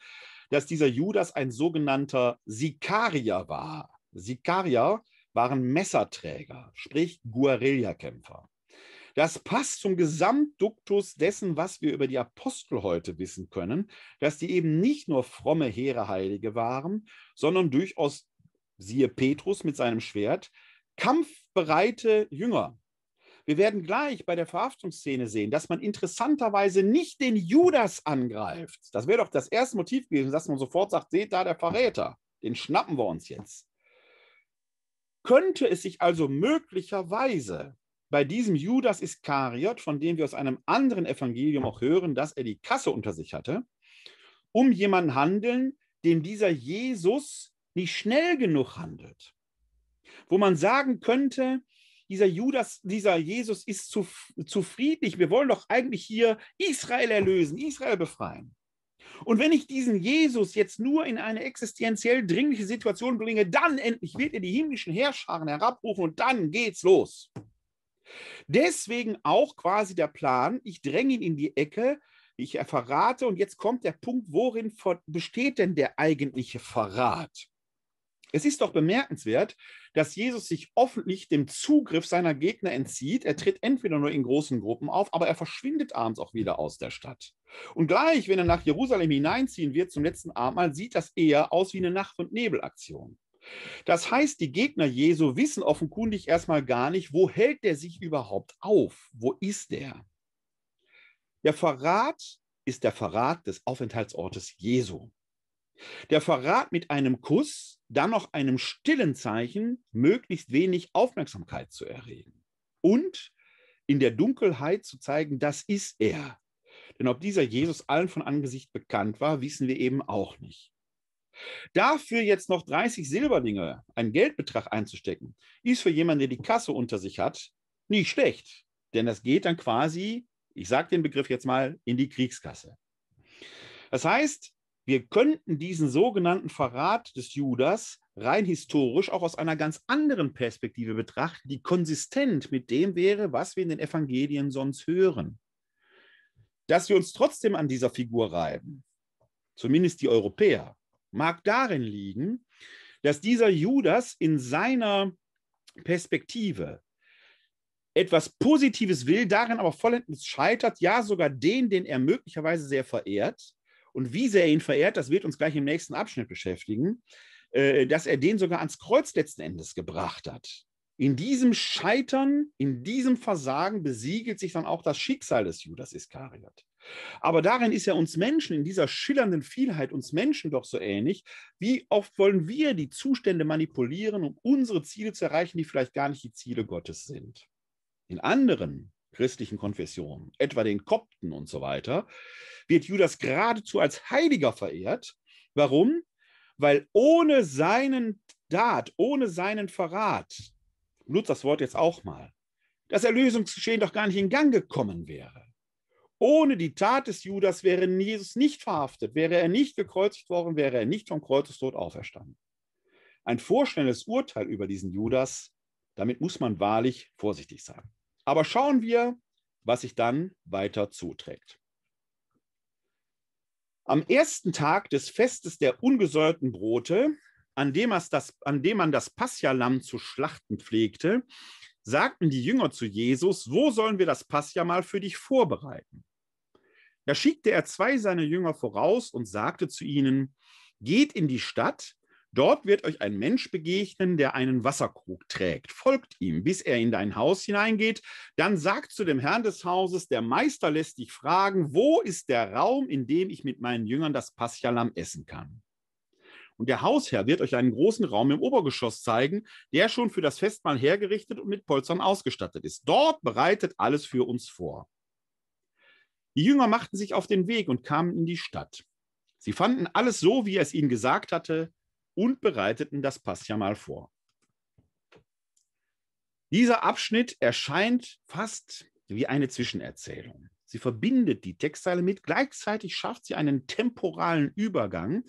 dass dieser Judas ein sogenannter Sikarier war. Sikarier waren Messerträger, sprich Guerillakämpfer. Das passt zum Gesamtduktus dessen, was wir über die Apostel heute wissen können, dass die eben nicht nur fromme Heereheilige waren, sondern durchaus, siehe Petrus mit seinem Schwert, kampfbereite Jünger. Wir werden gleich bei der Verhaftungsszene sehen, dass man interessanterweise nicht den Judas angreift. Das wäre doch das erste Motiv gewesen, dass man sofort sagt, seht da der Verräter, den schnappen wir uns jetzt. Könnte es sich also möglicherweise bei diesem Judas Iskariot, von dem wir aus einem anderen Evangelium auch hören, dass er die Kasse unter sich hatte, um jemanden handeln, dem dieser Jesus nicht schnell genug handelt. Wo man sagen könnte, dieser Judas, dieser Jesus ist zu, zu friedlich. Wir wollen doch eigentlich hier Israel erlösen, Israel befreien. Und wenn ich diesen Jesus jetzt nur in eine existenziell dringliche Situation bringe, dann endlich wird er die himmlischen Herrscharen herabrufen und dann geht's los. Deswegen auch quasi der Plan, ich dränge ihn in die Ecke, ich verrate und jetzt kommt der Punkt, worin besteht denn der eigentliche Verrat? Es ist doch bemerkenswert, dass Jesus sich offensichtlich dem Zugriff seiner Gegner entzieht. Er tritt entweder nur in großen Gruppen auf, aber er verschwindet abends auch wieder aus der Stadt. Und gleich, wenn er nach Jerusalem hineinziehen wird zum letzten Abendmahl, sieht das eher aus wie eine Nacht- und Nebelaktion. Das heißt, die Gegner Jesu wissen offenkundig erstmal gar nicht, wo hält er sich überhaupt auf? Wo ist er? Der Verrat ist der Verrat des Aufenthaltsortes Jesu. Der Verrat mit einem Kuss dann noch einem stillen Zeichen möglichst wenig Aufmerksamkeit zu erregen und in der Dunkelheit zu zeigen, das ist er. Denn ob dieser Jesus allen von Angesicht bekannt war, wissen wir eben auch nicht. Dafür jetzt noch 30 Silberlinge, einen Geldbetrag einzustecken, ist für jemanden, der die Kasse unter sich hat, nicht schlecht. Denn das geht dann quasi, ich sage den Begriff jetzt mal, in die Kriegskasse. Das heißt, wir könnten diesen sogenannten Verrat des Judas rein historisch auch aus einer ganz anderen Perspektive betrachten, die konsistent mit dem wäre, was wir in den Evangelien sonst hören. Dass wir uns trotzdem an dieser Figur reiben, zumindest die Europäer, mag darin liegen, dass dieser Judas in seiner Perspektive etwas Positives will, darin aber vollends scheitert, ja sogar den, den er möglicherweise sehr verehrt, und wie sehr er ihn verehrt, das wird uns gleich im nächsten Abschnitt beschäftigen, äh, dass er den sogar ans Kreuz letzten Endes gebracht hat. In diesem Scheitern, in diesem Versagen besiegelt sich dann auch das Schicksal des Judas Iskariot. Aber darin ist ja uns Menschen, in dieser schillernden Vielheit uns Menschen doch so ähnlich. Wie oft wollen wir die Zustände manipulieren, um unsere Ziele zu erreichen, die vielleicht gar nicht die Ziele Gottes sind? In anderen christlichen Konfessionen, etwa den Kopten und so weiter, wird Judas geradezu als Heiliger verehrt. Warum? Weil ohne seinen Tat, ohne seinen Verrat, nutzt das Wort jetzt auch mal, das Erlösungsgeschehen doch gar nicht in Gang gekommen wäre. Ohne die Tat des Judas wäre Jesus nicht verhaftet, wäre er nicht gekreuzigt worden, wäre er nicht vom Kreuzestod auferstanden. Ein vorschnelles Urteil über diesen Judas, damit muss man wahrlich vorsichtig sein. Aber schauen wir, was sich dann weiter zuträgt. Am ersten Tag des Festes der ungesäuerten Brote, an dem, das, an dem man das Passialamm zu schlachten pflegte, sagten die Jünger zu Jesus, wo sollen wir das Passiamal für dich vorbereiten? Da schickte er zwei seiner Jünger voraus und sagte zu ihnen, geht in die Stadt Dort wird euch ein Mensch begegnen, der einen Wasserkrug trägt. Folgt ihm, bis er in dein Haus hineingeht. Dann sagt zu dem Herrn des Hauses, der Meister lässt dich fragen, wo ist der Raum, in dem ich mit meinen Jüngern das Paschalam essen kann? Und der Hausherr wird euch einen großen Raum im Obergeschoss zeigen, der schon für das Festmahl hergerichtet und mit Polstern ausgestattet ist. Dort bereitet alles für uns vor. Die Jünger machten sich auf den Weg und kamen in die Stadt. Sie fanden alles so, wie er es ihnen gesagt hatte, und bereiteten das Pascha mal vor. Dieser Abschnitt erscheint fast wie eine Zwischenerzählung. Sie verbindet die Textteile mit, gleichzeitig schafft sie einen temporalen Übergang,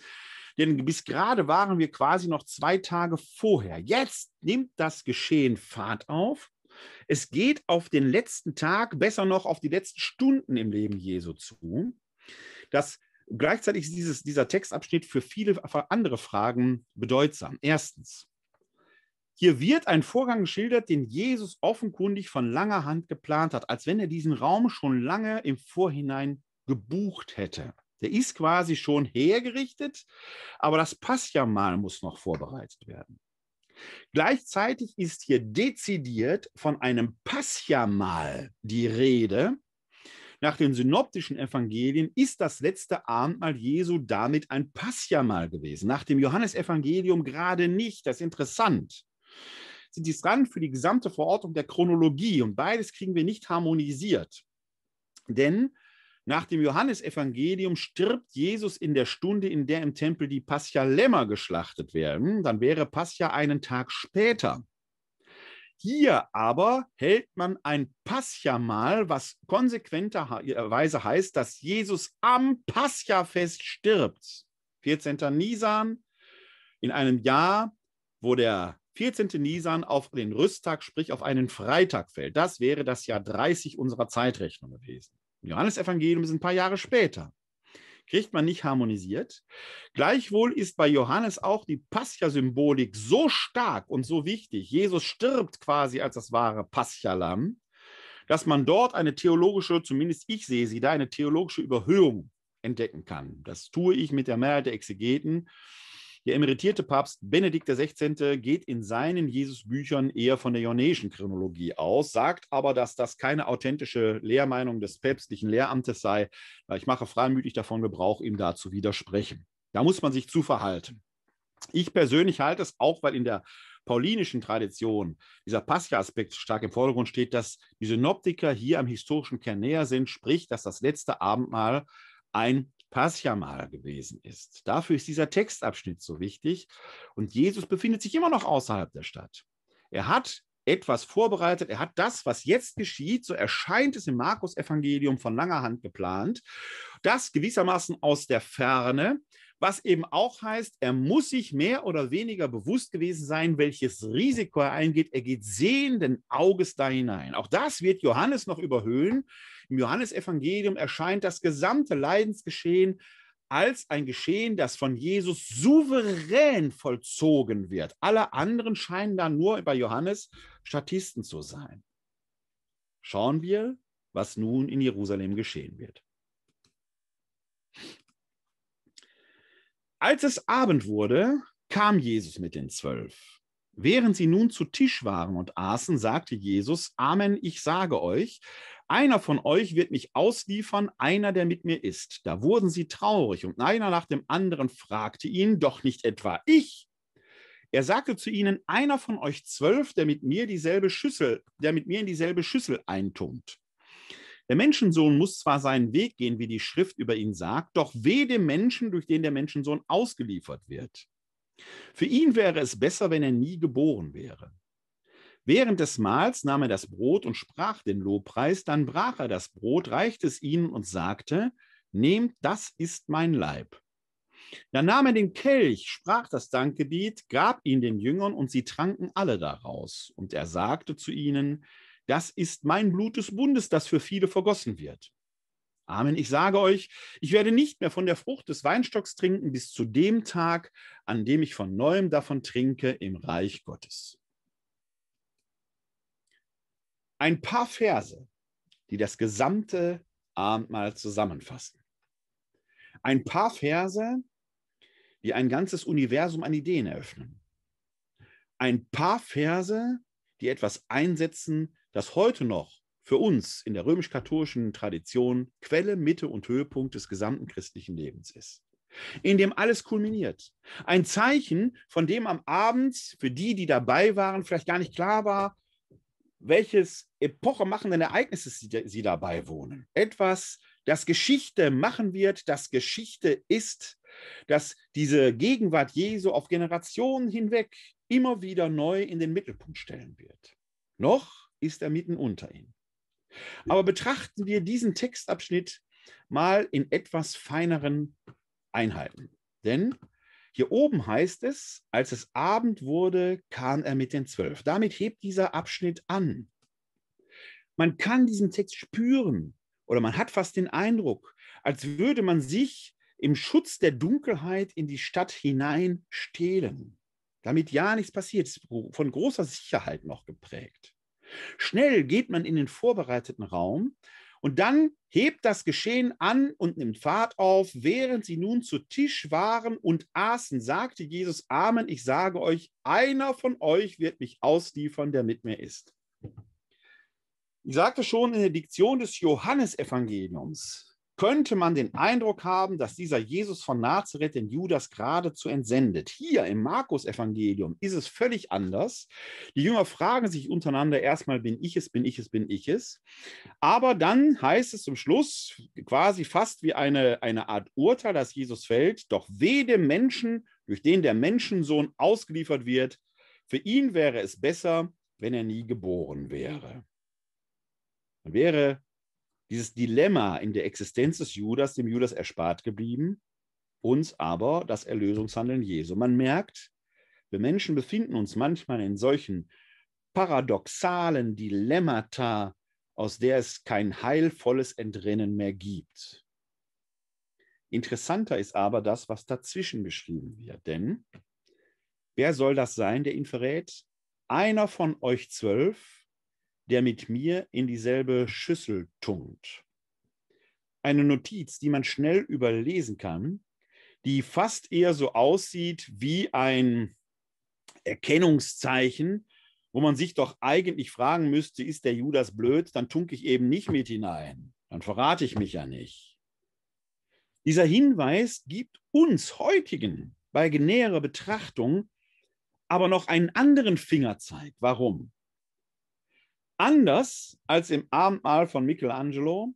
denn bis gerade waren wir quasi noch zwei Tage vorher. Jetzt nimmt das Geschehen Fahrt auf. Es geht auf den letzten Tag, besser noch auf die letzten Stunden im Leben Jesu zu. Das Gleichzeitig ist dieses, dieser Textabschnitt für viele andere Fragen bedeutsam. Erstens, hier wird ein Vorgang geschildert, den Jesus offenkundig von langer Hand geplant hat, als wenn er diesen Raum schon lange im Vorhinein gebucht hätte. Der ist quasi schon hergerichtet, aber das Passjamal muss noch vorbereitet werden. Gleichzeitig ist hier dezidiert von einem Passjamal die Rede, nach den synoptischen Evangelien ist das letzte Abendmahl Jesu damit ein Passiamal gewesen. Nach dem Johannesevangelium gerade nicht. Das ist interessant. Sie dies dran für die gesamte Verortung der Chronologie und beides kriegen wir nicht harmonisiert. Denn nach dem Johannesevangelium stirbt Jesus in der Stunde, in der im Tempel die Pascha-Lämmer geschlachtet werden. Dann wäre Pascha einen Tag später. Hier aber hält man ein Paschamal, was konsequenterweise heißt, dass Jesus am Paschafest stirbt. 14. Nisan in einem Jahr, wo der 14. Nisan auf den Rüsttag, sprich auf einen Freitag fällt. Das wäre das Jahr 30 unserer Zeitrechnung gewesen. Johannes Evangelium ist ein paar Jahre später kriegt man nicht harmonisiert. Gleichwohl ist bei Johannes auch die Pascha-Symbolik so stark und so wichtig. Jesus stirbt quasi als das wahre Paschalam, dass man dort eine theologische, zumindest ich sehe sie da, eine theologische Überhöhung entdecken kann. Das tue ich mit der Mehrheit der Exegeten. Der emeritierte Papst Benedikt XVI. geht in seinen Jesusbüchern eher von der jornäischen Chronologie aus, sagt aber, dass das keine authentische Lehrmeinung des päpstlichen Lehramtes sei. Ich mache freimütig davon Gebrauch, ihm da zu widersprechen. Da muss man sich zu verhalten. Ich persönlich halte es auch, weil in der paulinischen Tradition dieser Pascha-Aspekt stark im Vordergrund steht, dass die Synoptiker hier am historischen Kern näher sind, sprich, dass das letzte Abendmahl ein Paschamal gewesen ist. Dafür ist dieser Textabschnitt so wichtig. Und Jesus befindet sich immer noch außerhalb der Stadt. Er hat etwas vorbereitet. Er hat das, was jetzt geschieht, so erscheint es im Markus-Evangelium von langer Hand geplant. Das gewissermaßen aus der Ferne, was eben auch heißt, er muss sich mehr oder weniger bewusst gewesen sein, welches Risiko er eingeht. Er geht sehenden Auges da hinein. Auch das wird Johannes noch überhöhen, im Johannesevangelium erscheint das gesamte Leidensgeschehen als ein Geschehen, das von Jesus souverän vollzogen wird. Alle anderen scheinen da nur bei Johannes Statisten zu sein. Schauen wir, was nun in Jerusalem geschehen wird. Als es Abend wurde, kam Jesus mit den Zwölf. Während sie nun zu Tisch waren und aßen, sagte Jesus, Amen, ich sage euch, einer von euch wird mich ausliefern, einer, der mit mir ist. Da wurden sie traurig und einer nach dem anderen fragte ihn, doch nicht etwa ich. Er sagte zu ihnen, einer von euch zwölf, der mit mir dieselbe Schüssel, der mit mir in dieselbe Schüssel eintunkt. Der Menschensohn muss zwar seinen Weg gehen, wie die Schrift über ihn sagt, doch weh dem Menschen, durch den der Menschensohn ausgeliefert wird. Für ihn wäre es besser, wenn er nie geboren wäre. Während des Mahls nahm er das Brot und sprach den Lobpreis, dann brach er das Brot, reichte es ihnen und sagte, Nehmt, das ist mein Leib. Dann nahm er den Kelch, sprach das Dankgebiet, gab ihn den Jüngern und sie tranken alle daraus. Und er sagte zu ihnen, das ist mein Blut des Bundes, das für viele vergossen wird. Amen. Ich sage euch, ich werde nicht mehr von der Frucht des Weinstocks trinken bis zu dem Tag, an dem ich von neuem davon trinke im Reich Gottes. Ein paar Verse, die das gesamte Abendmahl zusammenfassen. Ein paar Verse, die ein ganzes Universum an Ideen eröffnen. Ein paar Verse, die etwas einsetzen, das heute noch für uns in der römisch-katholischen Tradition Quelle, Mitte und Höhepunkt des gesamten christlichen Lebens ist, in dem alles kulminiert. Ein Zeichen, von dem am Abend für die, die dabei waren, vielleicht gar nicht klar war, welches epochemachenden Ereignisses sie, sie dabei wohnen. Etwas, das Geschichte machen wird, das Geschichte ist, das diese Gegenwart Jesu auf Generationen hinweg immer wieder neu in den Mittelpunkt stellen wird. Noch ist er mitten unter ihnen. Aber betrachten wir diesen Textabschnitt mal in etwas feineren Einheiten. Denn hier oben heißt es, als es Abend wurde, kam er mit den Zwölf. Damit hebt dieser Abschnitt an. Man kann diesen Text spüren oder man hat fast den Eindruck, als würde man sich im Schutz der Dunkelheit in die Stadt hinein stehlen, damit ja nichts passiert, von großer Sicherheit noch geprägt. Schnell geht man in den vorbereiteten Raum und dann hebt das Geschehen an und nimmt Fahrt auf. Während sie nun zu Tisch waren und aßen, sagte Jesus, Amen, ich sage euch, einer von euch wird mich ausliefern, der mit mir ist. Ich sagte schon in der Diktion des Johannesevangeliums, könnte man den Eindruck haben, dass dieser Jesus von Nazareth den Judas geradezu entsendet. Hier im Markus-Evangelium ist es völlig anders. Die Jünger fragen sich untereinander erstmal, bin ich es, bin ich es, bin ich es. Aber dann heißt es zum Schluss quasi fast wie eine, eine Art Urteil, dass Jesus fällt, doch weh dem Menschen, durch den der Menschensohn ausgeliefert wird, für ihn wäre es besser, wenn er nie geboren wäre. Dann wäre dieses Dilemma in der Existenz des Judas, dem Judas erspart geblieben, uns aber das Erlösungshandeln Jesu. Man merkt, wir Menschen befinden uns manchmal in solchen paradoxalen Dilemmata, aus der es kein heilvolles Entrinnen mehr gibt. Interessanter ist aber das, was dazwischen geschrieben wird. Denn wer soll das sein, der ihn verrät? Einer von euch zwölf, der mit mir in dieselbe Schüssel tunkt. Eine Notiz, die man schnell überlesen kann, die fast eher so aussieht wie ein Erkennungszeichen, wo man sich doch eigentlich fragen müsste, ist der Judas blöd, dann tunke ich eben nicht mit hinein, dann verrate ich mich ja nicht. Dieser Hinweis gibt uns heutigen bei näherer Betrachtung aber noch einen anderen Fingerzeig. Warum? Anders als im Abendmahl von Michelangelo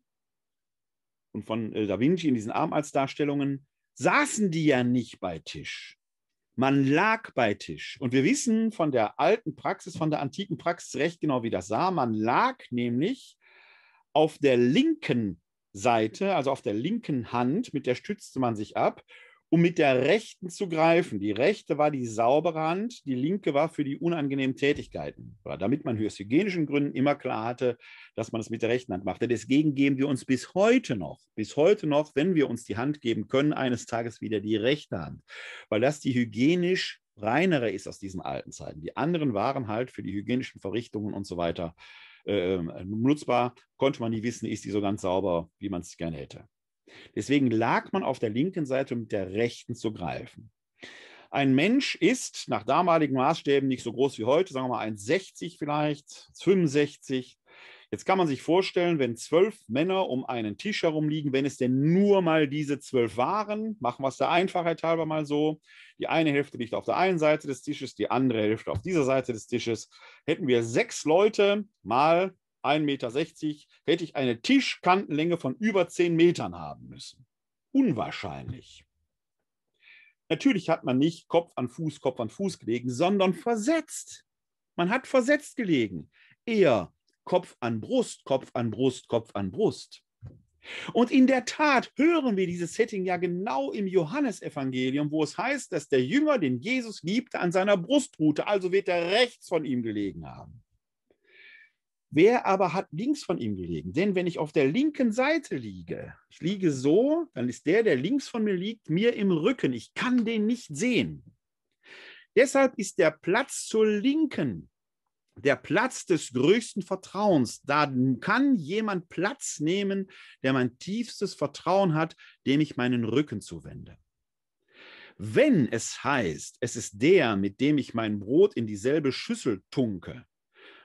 und von Da Vinci in diesen Abendmahlsdarstellungen saßen die ja nicht bei Tisch. Man lag bei Tisch. Und wir wissen von der alten Praxis, von der antiken Praxis recht genau, wie das sah. Man lag nämlich auf der linken Seite, also auf der linken Hand, mit der stützte man sich ab um mit der rechten zu greifen. Die rechte war die saubere Hand, die linke war für die unangenehmen Tätigkeiten. Damit man aus hygienischen Gründen immer klar hatte, dass man es mit der rechten Hand machte. Deswegen geben wir uns bis heute noch, bis heute noch, wenn wir uns die Hand geben können, eines Tages wieder die rechte Hand, weil das die hygienisch reinere ist aus diesen alten Zeiten. Die anderen waren halt für die hygienischen Verrichtungen und so weiter äh, nutzbar. Konnte man nicht wissen, ist die so ganz sauber, wie man es gerne hätte. Deswegen lag man auf der linken Seite, um mit der rechten zu greifen. Ein Mensch ist nach damaligen Maßstäben nicht so groß wie heute, sagen wir mal 1,60 vielleicht, 65. Jetzt kann man sich vorstellen, wenn zwölf Männer um einen Tisch herumliegen, wenn es denn nur mal diese zwölf waren, machen wir es der Einfachheit halber mal so. Die eine Hälfte liegt auf der einen Seite des Tisches, die andere Hälfte auf dieser Seite des Tisches. Hätten wir sechs Leute mal 1,60 Meter, hätte ich eine Tischkantenlänge von über 10 Metern haben müssen. Unwahrscheinlich. Natürlich hat man nicht Kopf an Fuß, Kopf an Fuß gelegen, sondern versetzt. Man hat versetzt gelegen. Eher Kopf an Brust, Kopf an Brust, Kopf an Brust. Und in der Tat hören wir dieses Setting ja genau im Johannesevangelium, wo es heißt, dass der Jünger den Jesus liebte, an seiner Brust ruhte, also wird er rechts von ihm gelegen haben. Wer aber hat links von ihm gelegen? Denn wenn ich auf der linken Seite liege, ich liege so, dann ist der, der links von mir liegt, mir im Rücken. Ich kann den nicht sehen. Deshalb ist der Platz zur Linken der Platz des größten Vertrauens. Da kann jemand Platz nehmen, der mein tiefstes Vertrauen hat, dem ich meinen Rücken zuwende. Wenn es heißt, es ist der, mit dem ich mein Brot in dieselbe Schüssel tunke,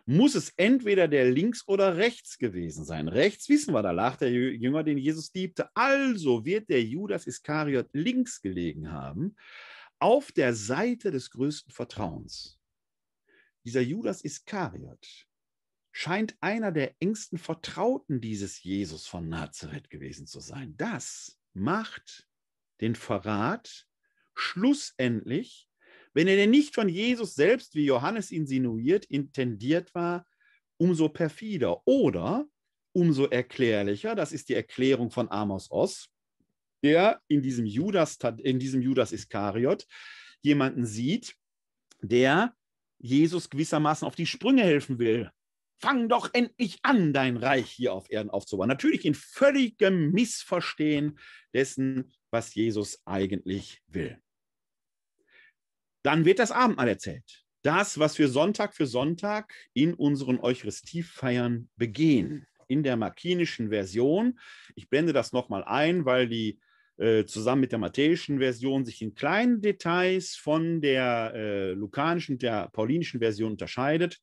muss es entweder der links oder rechts gewesen sein. Rechts wissen wir, da lag der Jünger, den Jesus liebte. Also wird der Judas Iskariot links gelegen haben, auf der Seite des größten Vertrauens. Dieser Judas Iskariot scheint einer der engsten Vertrauten dieses Jesus von Nazareth gewesen zu sein. Das macht den Verrat schlussendlich wenn er denn nicht von Jesus selbst, wie Johannes insinuiert, intendiert war, umso perfider oder umso erklärlicher, das ist die Erklärung von Amos Oz, der in diesem Judas, in diesem Judas Iskariot jemanden sieht, der Jesus gewissermaßen auf die Sprünge helfen will. Fang doch endlich an, dein Reich hier auf Erden aufzubauen. Natürlich in völligem Missverstehen dessen, was Jesus eigentlich will. Dann wird das Abendmahl erzählt. Das, was wir Sonntag für Sonntag in unseren Eucharistiefeiern begehen, in der markinischen Version. Ich blende das nochmal ein, weil die äh, zusammen mit der matthäischen Version sich in kleinen Details von der äh, lukanischen, der paulinischen Version unterscheidet.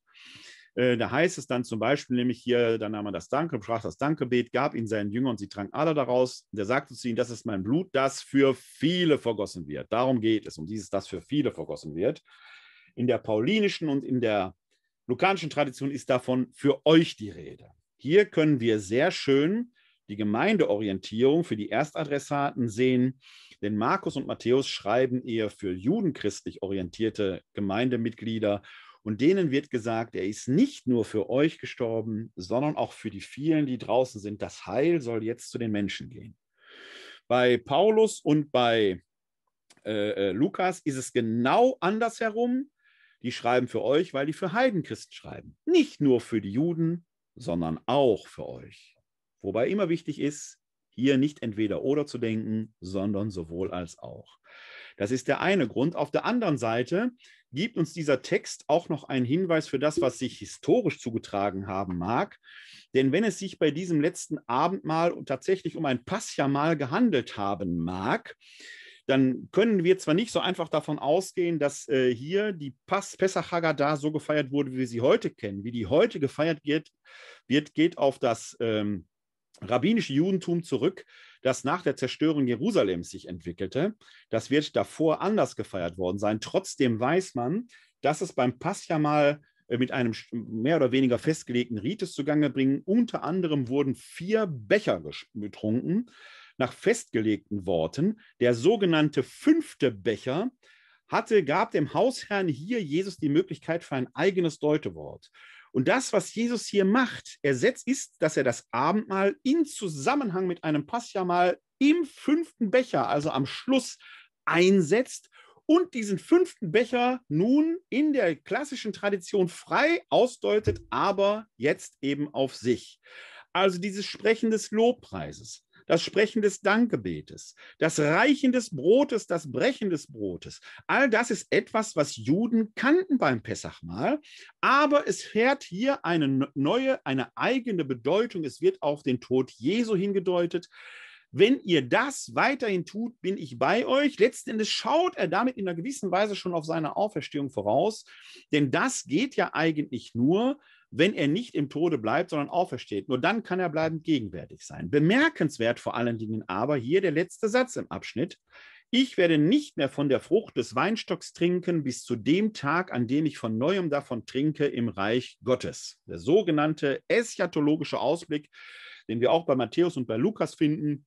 Äh, da heißt es dann zum Beispiel nämlich hier, dann nahm er das Danke, sprach das Dankebet, gab ihn seinen Jüngern und sie tranken alle daraus. Der sagte zu ihnen, das ist mein Blut, das für viele vergossen wird. Darum geht es, um dieses, das für viele vergossen wird. In der paulinischen und in der lukanischen Tradition ist davon für euch die Rede. Hier können wir sehr schön die Gemeindeorientierung für die Erstadressaten sehen, denn Markus und Matthäus schreiben eher für judenchristlich orientierte Gemeindemitglieder und denen wird gesagt, er ist nicht nur für euch gestorben, sondern auch für die vielen, die draußen sind. Das Heil soll jetzt zu den Menschen gehen. Bei Paulus und bei äh, äh, Lukas ist es genau andersherum. Die schreiben für euch, weil die für Heidenchristen schreiben. Nicht nur für die Juden, sondern auch für euch. Wobei immer wichtig ist, hier nicht entweder oder zu denken, sondern sowohl als auch. Das ist der eine Grund. Auf der anderen Seite gibt uns dieser Text auch noch einen Hinweis für das, was sich historisch zugetragen haben mag. Denn wenn es sich bei diesem letzten Abendmahl tatsächlich um ein Passchamal gehandelt haben mag, dann können wir zwar nicht so einfach davon ausgehen, dass äh, hier die Pass pessachagada Haggadah so gefeiert wurde, wie wir sie heute kennen. Wie die heute gefeiert wird, wird geht auf das ähm, rabbinische Judentum zurück, das nach der Zerstörung Jerusalems sich entwickelte, das wird davor anders gefeiert worden sein. Trotzdem weiß man, dass es beim Pascha mal äh, mit einem mehr oder weniger festgelegten Ritus zugange bringen. Unter anderem wurden vier Becher getrunken. Nach festgelegten Worten, der sogenannte fünfte Becher hatte, gab dem Hausherrn hier Jesus die Möglichkeit für ein eigenes Deutewort. Und das, was Jesus hier macht, er ist, dass er das Abendmahl in Zusammenhang mit einem Passjamal im fünften Becher, also am Schluss, einsetzt und diesen fünften Becher nun in der klassischen Tradition frei ausdeutet, aber jetzt eben auf sich. Also dieses Sprechen des Lobpreises das Sprechen des Dankgebetes, das Reichen des Brotes, das Brechen des Brotes. All das ist etwas, was Juden kannten beim Pessachmahl, aber es fährt hier eine neue, eine eigene Bedeutung. Es wird auf den Tod Jesu hingedeutet. Wenn ihr das weiterhin tut, bin ich bei euch. Letzten Endes schaut er damit in einer gewissen Weise schon auf seine Auferstehung voraus, denn das geht ja eigentlich nur, wenn er nicht im Tode bleibt, sondern aufersteht. Nur dann kann er bleibend gegenwärtig sein. Bemerkenswert vor allen Dingen aber hier der letzte Satz im Abschnitt. Ich werde nicht mehr von der Frucht des Weinstocks trinken bis zu dem Tag, an dem ich von neuem davon trinke im Reich Gottes. Der sogenannte eschatologische Ausblick, den wir auch bei Matthäus und bei Lukas finden.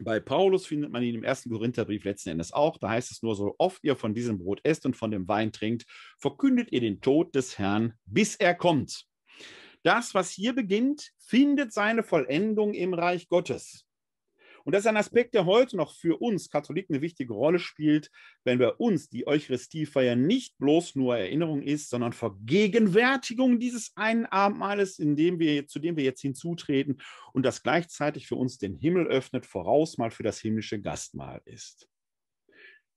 Bei Paulus findet man ihn im ersten Korintherbrief letzten Endes auch. Da heißt es nur, so oft ihr von diesem Brot esst und von dem Wein trinkt, verkündet ihr den Tod des Herrn, bis er kommt. Das, was hier beginnt, findet seine Vollendung im Reich Gottes. Und das ist ein Aspekt, der heute noch für uns Katholiken eine wichtige Rolle spielt, wenn bei uns die Eucharistiefeier nicht bloß nur Erinnerung ist, sondern Vergegenwärtigung dieses einen Abendmahles, indem wir, zu dem wir jetzt hinzutreten und das gleichzeitig für uns den Himmel öffnet, voraus mal für das himmlische Gastmahl ist.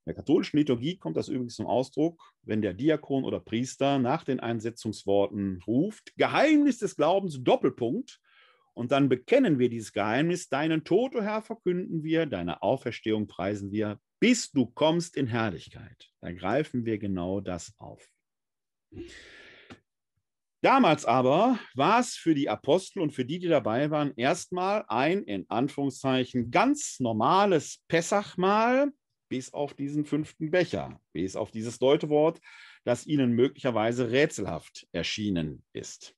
In der katholischen Liturgie kommt das übrigens zum Ausdruck, wenn der Diakon oder Priester nach den Einsetzungsworten ruft, Geheimnis des Glaubens, Doppelpunkt, und dann bekennen wir dieses Geheimnis, deinen Tod, o oh Herr, verkünden wir, deine Auferstehung preisen wir, bis du kommst in Herrlichkeit. Da greifen wir genau das auf. Damals aber war es für die Apostel und für die, die dabei waren, erstmal ein in Anführungszeichen ganz normales Pessachmahl, bis auf diesen fünften Becher, bis auf dieses Deutewort, das ihnen möglicherweise rätselhaft erschienen ist.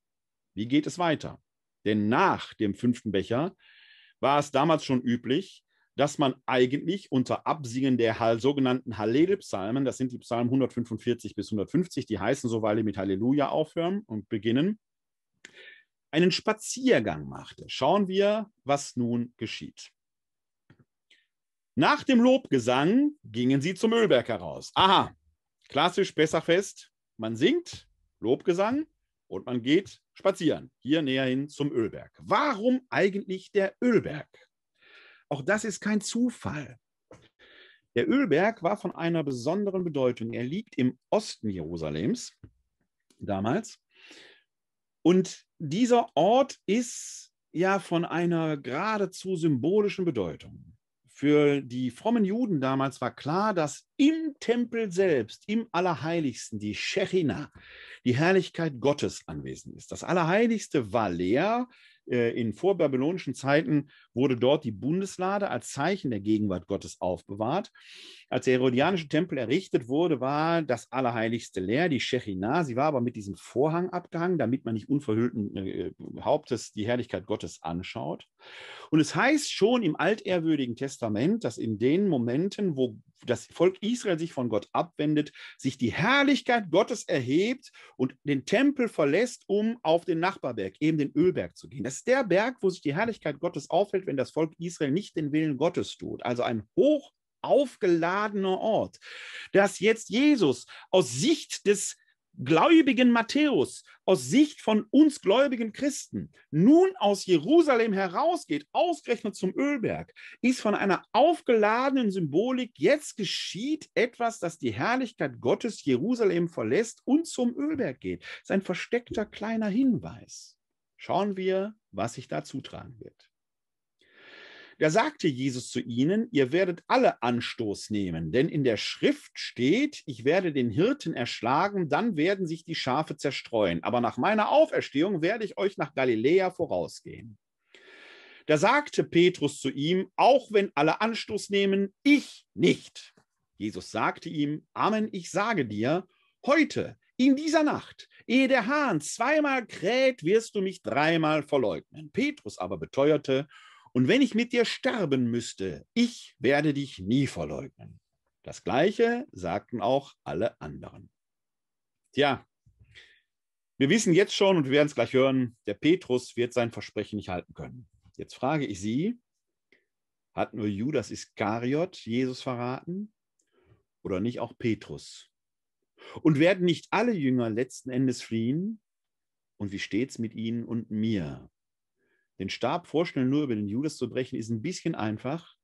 Wie geht es weiter? Denn nach dem fünften Becher war es damals schon üblich, dass man eigentlich unter Absingen der sogenannten Hallel-Psalmen, das sind die Psalmen 145 bis 150, die heißen so, weil die mit Halleluja aufhören und beginnen, einen Spaziergang machte. Schauen wir, was nun geschieht. Nach dem Lobgesang gingen sie zum Ölberg heraus. Aha, klassisch Pessachfest. Man singt Lobgesang und man geht spazieren. Hier näher hin zum Ölberg. Warum eigentlich der Ölberg? Auch das ist kein Zufall. Der Ölberg war von einer besonderen Bedeutung. Er liegt im Osten Jerusalems damals. Und dieser Ort ist ja von einer geradezu symbolischen Bedeutung für die frommen Juden damals war klar, dass im Tempel selbst, im Allerheiligsten, die Shechina, die Herrlichkeit Gottes anwesend ist. Das Allerheiligste war leer äh, in vorbabylonischen Zeiten wurde dort die Bundeslade als Zeichen der Gegenwart Gottes aufbewahrt. Als der herodianische Tempel errichtet wurde, war das Allerheiligste leer, die Shechinah. Sie war aber mit diesem Vorhang abgehangen, damit man nicht unverhüllten äh, äh, Hauptes die Herrlichkeit Gottes anschaut. Und es heißt schon im altehrwürdigen Testament, dass in den Momenten, wo das Volk Israel sich von Gott abwendet, sich die Herrlichkeit Gottes erhebt und den Tempel verlässt, um auf den Nachbarberg, eben den Ölberg zu gehen. Das ist der Berg, wo sich die Herrlichkeit Gottes aufhält, wenn das Volk Israel nicht den Willen Gottes tut, also ein hoch aufgeladener Ort, dass jetzt Jesus aus Sicht des gläubigen Matthäus aus Sicht von uns gläubigen Christen nun aus Jerusalem herausgeht, ausgerechnet zum Ölberg, ist von einer aufgeladenen Symbolik, jetzt geschieht etwas, das die Herrlichkeit Gottes Jerusalem verlässt und zum Ölberg geht. Sein versteckter kleiner Hinweis. Schauen wir, was sich da zutragen wird. Da sagte Jesus zu ihnen, ihr werdet alle Anstoß nehmen, denn in der Schrift steht, ich werde den Hirten erschlagen, dann werden sich die Schafe zerstreuen, aber nach meiner Auferstehung werde ich euch nach Galiläa vorausgehen. Da sagte Petrus zu ihm, auch wenn alle Anstoß nehmen, ich nicht. Jesus sagte ihm, Amen, ich sage dir, heute, in dieser Nacht, ehe der Hahn zweimal kräht, wirst du mich dreimal verleugnen. Petrus aber beteuerte, und wenn ich mit dir sterben müsste, ich werde dich nie verleugnen. Das gleiche sagten auch alle anderen. Tja, wir wissen jetzt schon und wir werden es gleich hören, der Petrus wird sein Versprechen nicht halten können. Jetzt frage ich Sie, hat nur Judas Iskariot Jesus verraten oder nicht auch Petrus? Und werden nicht alle Jünger letzten Endes fliehen? Und wie steht es mit Ihnen und mir? Den Stab vorschnell nur über den Judas zu brechen, ist ein bisschen einfach,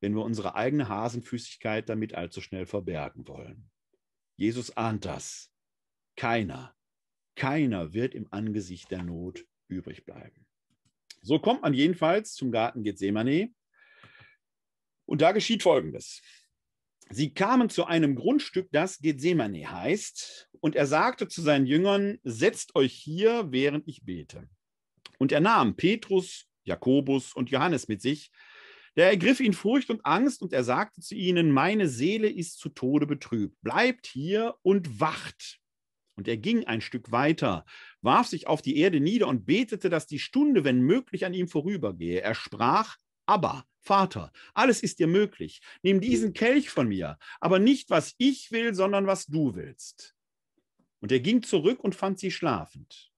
wenn wir unsere eigene Hasenfüßigkeit damit allzu schnell verbergen wollen. Jesus ahnt das. Keiner, keiner wird im Angesicht der Not übrig bleiben. So kommt man jedenfalls zum Garten Gethsemane. Und da geschieht Folgendes. Sie kamen zu einem Grundstück, das Gethsemane heißt, und er sagte zu seinen Jüngern, setzt euch hier, während ich bete. Und er nahm Petrus, Jakobus und Johannes mit sich. Da ergriff ihn Furcht und Angst und er sagte zu ihnen, meine Seele ist zu Tode betrübt, bleibt hier und wacht. Und er ging ein Stück weiter, warf sich auf die Erde nieder und betete, dass die Stunde, wenn möglich, an ihm vorübergehe. Er sprach, aber Vater, alles ist dir möglich. Nimm diesen Kelch von mir, aber nicht was ich will, sondern was du willst. Und er ging zurück und fand sie schlafend.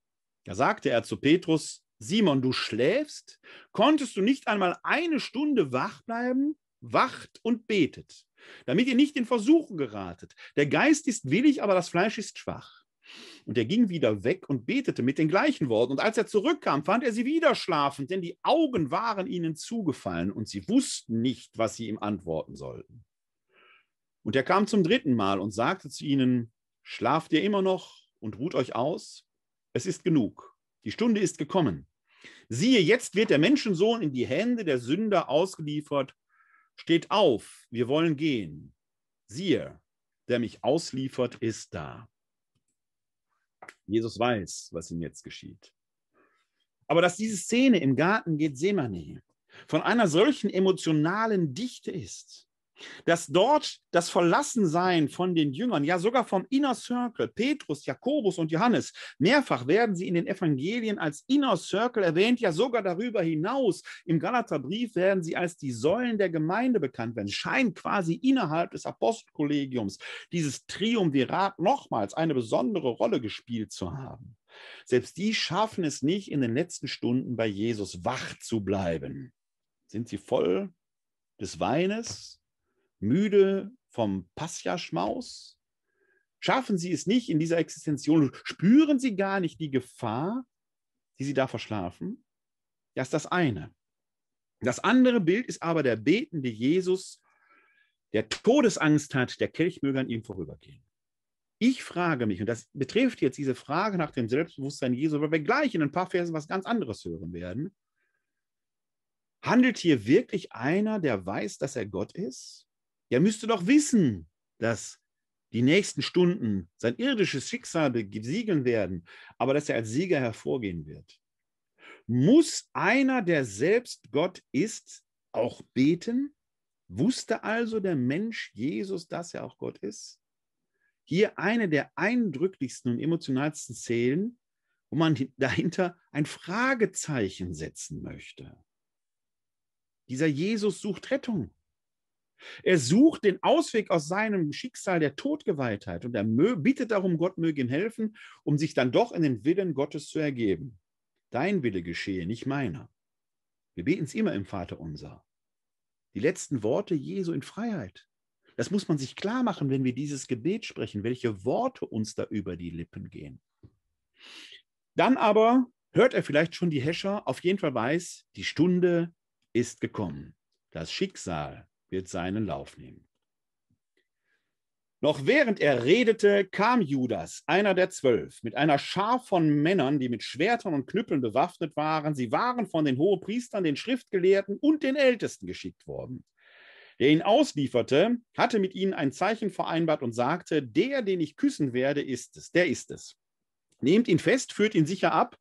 Da sagte er zu Petrus, Simon, du schläfst? Konntest du nicht einmal eine Stunde wach bleiben? Wacht und betet, damit ihr nicht in Versuchen geratet. Der Geist ist willig, aber das Fleisch ist schwach. Und er ging wieder weg und betete mit den gleichen Worten. Und als er zurückkam, fand er sie wieder schlafend, denn die Augen waren ihnen zugefallen und sie wussten nicht, was sie ihm antworten sollten. Und er kam zum dritten Mal und sagte zu ihnen, Schlaft ihr immer noch und ruht euch aus? Es ist genug. Die Stunde ist gekommen. Siehe, jetzt wird der Menschensohn in die Hände der Sünder ausgeliefert. Steht auf, wir wollen gehen. Siehe, der mich ausliefert, ist da. Jesus weiß, was ihm jetzt geschieht. Aber dass diese Szene im Garten Gethsemane von einer solchen emotionalen Dichte ist, dass dort das Verlassensein von den Jüngern, ja sogar vom Inner Circle, Petrus, Jakobus und Johannes, mehrfach werden sie in den Evangelien als Inner Circle erwähnt, ja sogar darüber hinaus. Im Galaterbrief werden sie als die Säulen der Gemeinde bekannt werden, scheint quasi innerhalb des Apostelkollegiums dieses Triumvirat nochmals eine besondere Rolle gespielt zu haben. Selbst die schaffen es nicht, in den letzten Stunden bei Jesus wach zu bleiben. Sind sie voll des Weines, müde vom Passjaschmaus? Schaffen Sie es nicht in dieser Existenzion? Spüren Sie gar nicht die Gefahr, die Sie da verschlafen? Das ist das eine. Das andere Bild ist aber der betende Jesus, der Todesangst hat, der Kelch an ihm vorübergehen. Ich frage mich, und das betrifft jetzt diese Frage nach dem Selbstbewusstsein Jesu, weil wir gleich in ein paar Versen was ganz anderes hören werden. Handelt hier wirklich einer, der weiß, dass er Gott ist? ja müsste doch wissen, dass die nächsten Stunden sein irdisches Schicksal besiegeln werden, aber dass er als Sieger hervorgehen wird. Muss einer, der selbst Gott ist, auch beten? Wusste also der Mensch Jesus, dass er auch Gott ist? Hier eine der eindrücklichsten und emotionalsten Szenen, wo man dahinter ein Fragezeichen setzen möchte. Dieser Jesus sucht Rettung. Er sucht den Ausweg aus seinem Schicksal der Todgeweihtheit halt. und er bittet darum, Gott möge ihm helfen, um sich dann doch in den Willen Gottes zu ergeben. Dein Wille geschehe, nicht meiner. Wir beten es immer im Vater unser. Die letzten Worte Jesu in Freiheit. Das muss man sich klar machen, wenn wir dieses Gebet sprechen, welche Worte uns da über die Lippen gehen. Dann aber hört er vielleicht schon die Häscher, auf jeden Fall weiß, die Stunde ist gekommen. Das Schicksal wird seinen Lauf nehmen. Noch während er redete, kam Judas, einer der zwölf, mit einer Schar von Männern, die mit Schwertern und Knüppeln bewaffnet waren. Sie waren von den Hohepriestern, den Schriftgelehrten und den Ältesten geschickt worden. Der ihn auslieferte, hatte mit ihnen ein Zeichen vereinbart und sagte, der, den ich küssen werde, ist es, der ist es. Nehmt ihn fest, führt ihn sicher ab.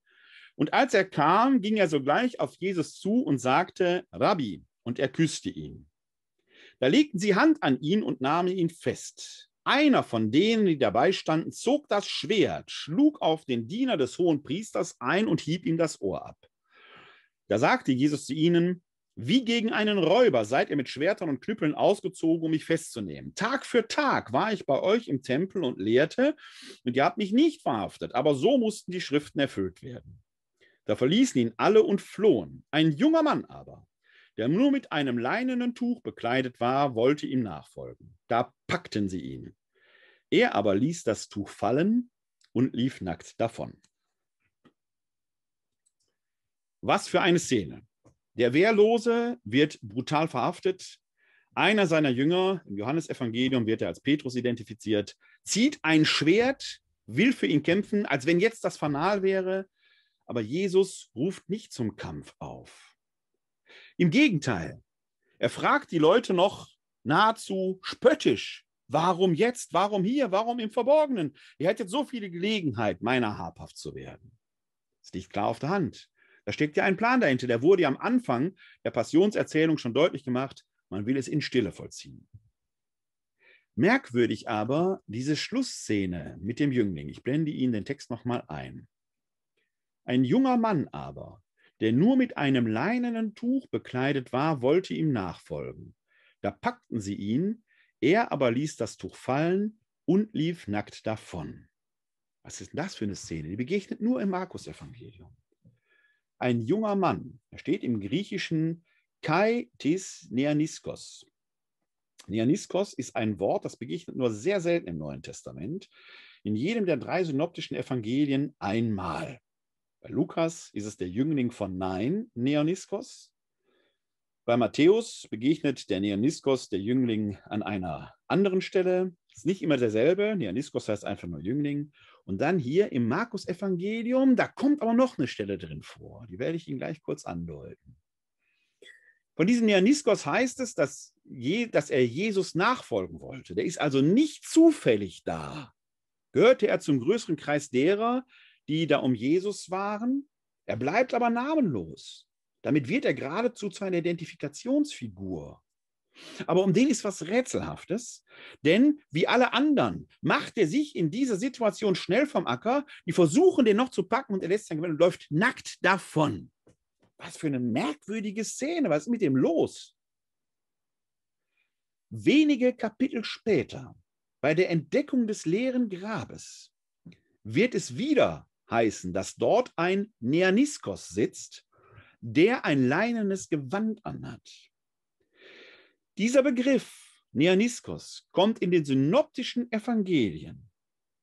Und als er kam, ging er sogleich auf Jesus zu und sagte, Rabbi, und er küsste ihn. Da legten sie Hand an ihn und nahmen ihn fest. Einer von denen, die dabei standen, zog das Schwert, schlug auf den Diener des hohen Priesters ein und hieb ihm das Ohr ab. Da sagte Jesus zu ihnen, wie gegen einen Räuber seid ihr mit Schwertern und Knüppeln ausgezogen, um mich festzunehmen. Tag für Tag war ich bei euch im Tempel und lehrte, und ihr habt mich nicht verhaftet, aber so mussten die Schriften erfüllt werden. Da verließen ihn alle und flohen. Ein junger Mann aber, der nur mit einem leinenen Tuch bekleidet war, wollte ihm nachfolgen. Da packten sie ihn. Er aber ließ das Tuch fallen und lief nackt davon. Was für eine Szene. Der Wehrlose wird brutal verhaftet. Einer seiner Jünger, im Johannesevangelium wird er als Petrus identifiziert, zieht ein Schwert, will für ihn kämpfen, als wenn jetzt das Fanal wäre. Aber Jesus ruft nicht zum Kampf auf. Im Gegenteil, er fragt die Leute noch nahezu spöttisch, warum jetzt, warum hier, warum im Verborgenen? Ihr hättet so viele Gelegenheiten, meiner habhaft zu werden. Das liegt klar auf der Hand. Da steckt ja ein Plan dahinter. Der wurde ja am Anfang der Passionserzählung schon deutlich gemacht, man will es in Stille vollziehen. Merkwürdig aber diese Schlussszene mit dem Jüngling. Ich blende Ihnen den Text nochmal ein. Ein junger Mann aber, der nur mit einem leinenen Tuch bekleidet war, wollte ihm nachfolgen. Da packten sie ihn, er aber ließ das Tuch fallen und lief nackt davon. Was ist denn das für eine Szene? Die begegnet nur im Markus-Evangelium. Ein junger Mann, er steht im Griechischen Kai tis Neaniskos. Neaniskos ist ein Wort, das begegnet nur sehr selten im Neuen Testament. In jedem der drei synoptischen Evangelien einmal. Bei Lukas ist es der Jüngling von Nein, Neoniskos. Bei Matthäus begegnet der Neoniskos der Jüngling an einer anderen Stelle. Ist nicht immer derselbe. Neoniskos heißt einfach nur Jüngling. Und dann hier im Markus-Evangelium, da kommt aber noch eine Stelle drin vor. Die werde ich Ihnen gleich kurz andeuten. Von diesem Neoniskos heißt es, dass, je, dass, er Jesus nachfolgen wollte. Der ist also nicht zufällig da. Gehörte er zum größeren Kreis derer, die da um Jesus waren. Er bleibt aber namenlos. Damit wird er geradezu zu einer Identifikationsfigur. Aber um den ist was Rätselhaftes, denn wie alle anderen macht er sich in dieser Situation schnell vom Acker. Die versuchen, den noch zu packen und er lässt sein Gewinn und läuft nackt davon. Was für eine merkwürdige Szene, was ist mit dem los? Wenige Kapitel später, bei der Entdeckung des leeren Grabes, wird es wieder heißen, dass dort ein Neaniskos sitzt, der ein leinenes Gewand anhat. Dieser Begriff Neaniskos kommt in den synoptischen Evangelien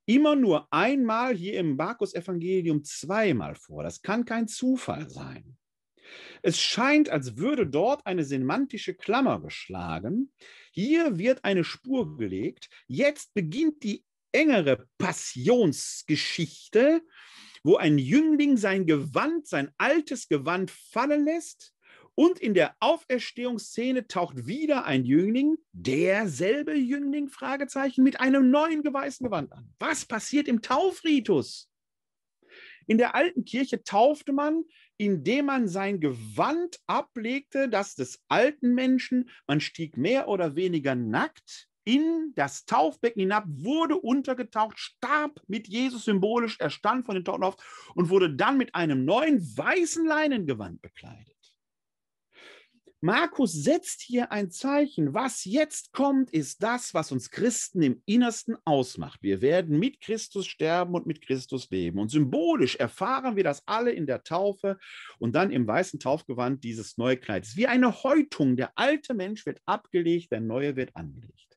immer nur einmal hier im Markus Evangelium zweimal vor. Das kann kein Zufall sein. Es scheint, als würde dort eine semantische Klammer geschlagen. Hier wird eine Spur gelegt. Jetzt beginnt die engere Passionsgeschichte, wo ein Jüngling sein Gewand, sein altes Gewand fallen lässt. Und in der Auferstehungsszene taucht wieder ein Jüngling, derselbe Jüngling, Fragezeichen, mit einem neuen geweißen Gewand an. Was passiert im Taufritus? In der alten Kirche taufte man, indem man sein Gewand ablegte, das des alten Menschen. Man stieg mehr oder weniger nackt in das Taufbecken hinab, wurde untergetaucht, starb mit Jesus symbolisch, er stand von den Toten auf und wurde dann mit einem neuen weißen Leinengewand bekleidet. Markus setzt hier ein Zeichen. Was jetzt kommt, ist das, was uns Christen im Innersten ausmacht. Wir werden mit Christus sterben und mit Christus leben. Und symbolisch erfahren wir das alle in der Taufe und dann im weißen Taufgewand dieses neue Wie eine Häutung. Der alte Mensch wird abgelegt, der neue wird angelegt.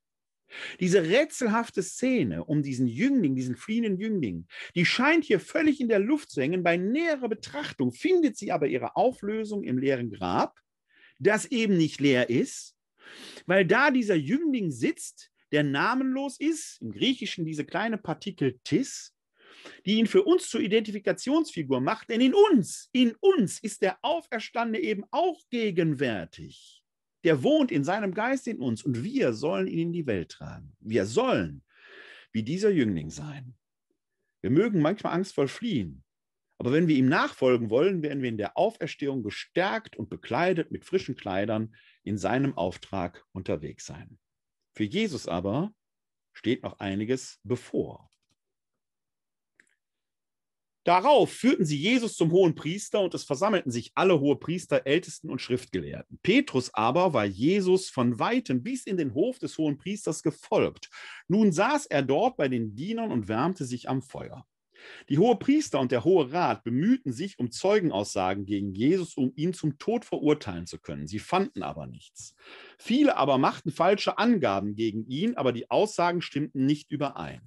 Diese rätselhafte Szene um diesen Jüngling, diesen fliehenden Jüngling, die scheint hier völlig in der Luft zu hängen. Bei näherer Betrachtung findet sie aber ihre Auflösung im leeren Grab, das eben nicht leer ist, weil da dieser Jüngling sitzt, der namenlos ist, im Griechischen diese kleine Partikel tis, die ihn für uns zur Identifikationsfigur macht, denn in uns, in uns ist der Auferstandene eben auch gegenwärtig der wohnt in seinem Geist in uns und wir sollen ihn in die Welt tragen. Wir sollen wie dieser Jüngling sein. Wir mögen manchmal angstvoll fliehen, aber wenn wir ihm nachfolgen wollen, werden wir in der Auferstehung gestärkt und bekleidet mit frischen Kleidern in seinem Auftrag unterwegs sein. Für Jesus aber steht noch einiges bevor. Darauf führten sie Jesus zum hohen Priester und es versammelten sich alle hohe Priester, Ältesten und Schriftgelehrten. Petrus aber war Jesus von weitem bis in den Hof des hohen Priesters gefolgt. Nun saß er dort bei den Dienern und wärmte sich am Feuer. Die hohe Priester und der hohe Rat bemühten sich um Zeugenaussagen gegen Jesus, um ihn zum Tod verurteilen zu können. Sie fanden aber nichts. Viele aber machten falsche Angaben gegen ihn, aber die Aussagen stimmten nicht überein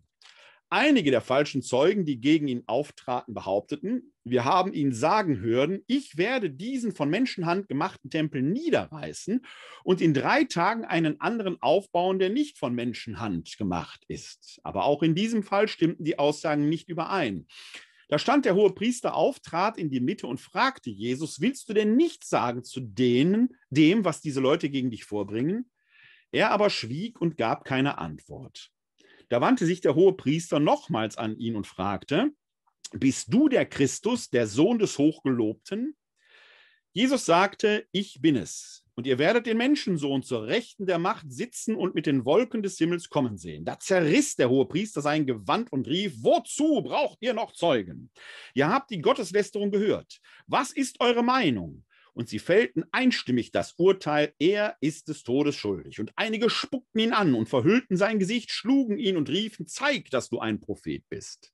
einige der falschen Zeugen, die gegen ihn auftraten, behaupteten, wir haben ihn sagen hören, ich werde diesen von Menschenhand gemachten Tempel niederreißen und in drei Tagen einen anderen aufbauen, der nicht von Menschenhand gemacht ist. Aber auch in diesem Fall stimmten die Aussagen nicht überein. Da stand der hohe Priester auf, trat in die Mitte und fragte Jesus, willst du denn nichts sagen zu denen, dem, was diese Leute gegen dich vorbringen? Er aber schwieg und gab keine Antwort. Da wandte sich der hohe Priester nochmals an ihn und fragte, bist du der Christus, der Sohn des Hochgelobten? Jesus sagte, ich bin es. Und ihr werdet den Menschensohn zur Rechten der Macht sitzen und mit den Wolken des Himmels kommen sehen. Da zerriss der hohe Priester sein Gewand und rief, wozu braucht ihr noch Zeugen? Ihr habt die Gotteslästerung gehört. Was ist eure Meinung? und sie fällten einstimmig das Urteil, er ist des Todes schuldig. Und einige spuckten ihn an und verhüllten sein Gesicht, schlugen ihn und riefen, zeig, dass du ein Prophet bist.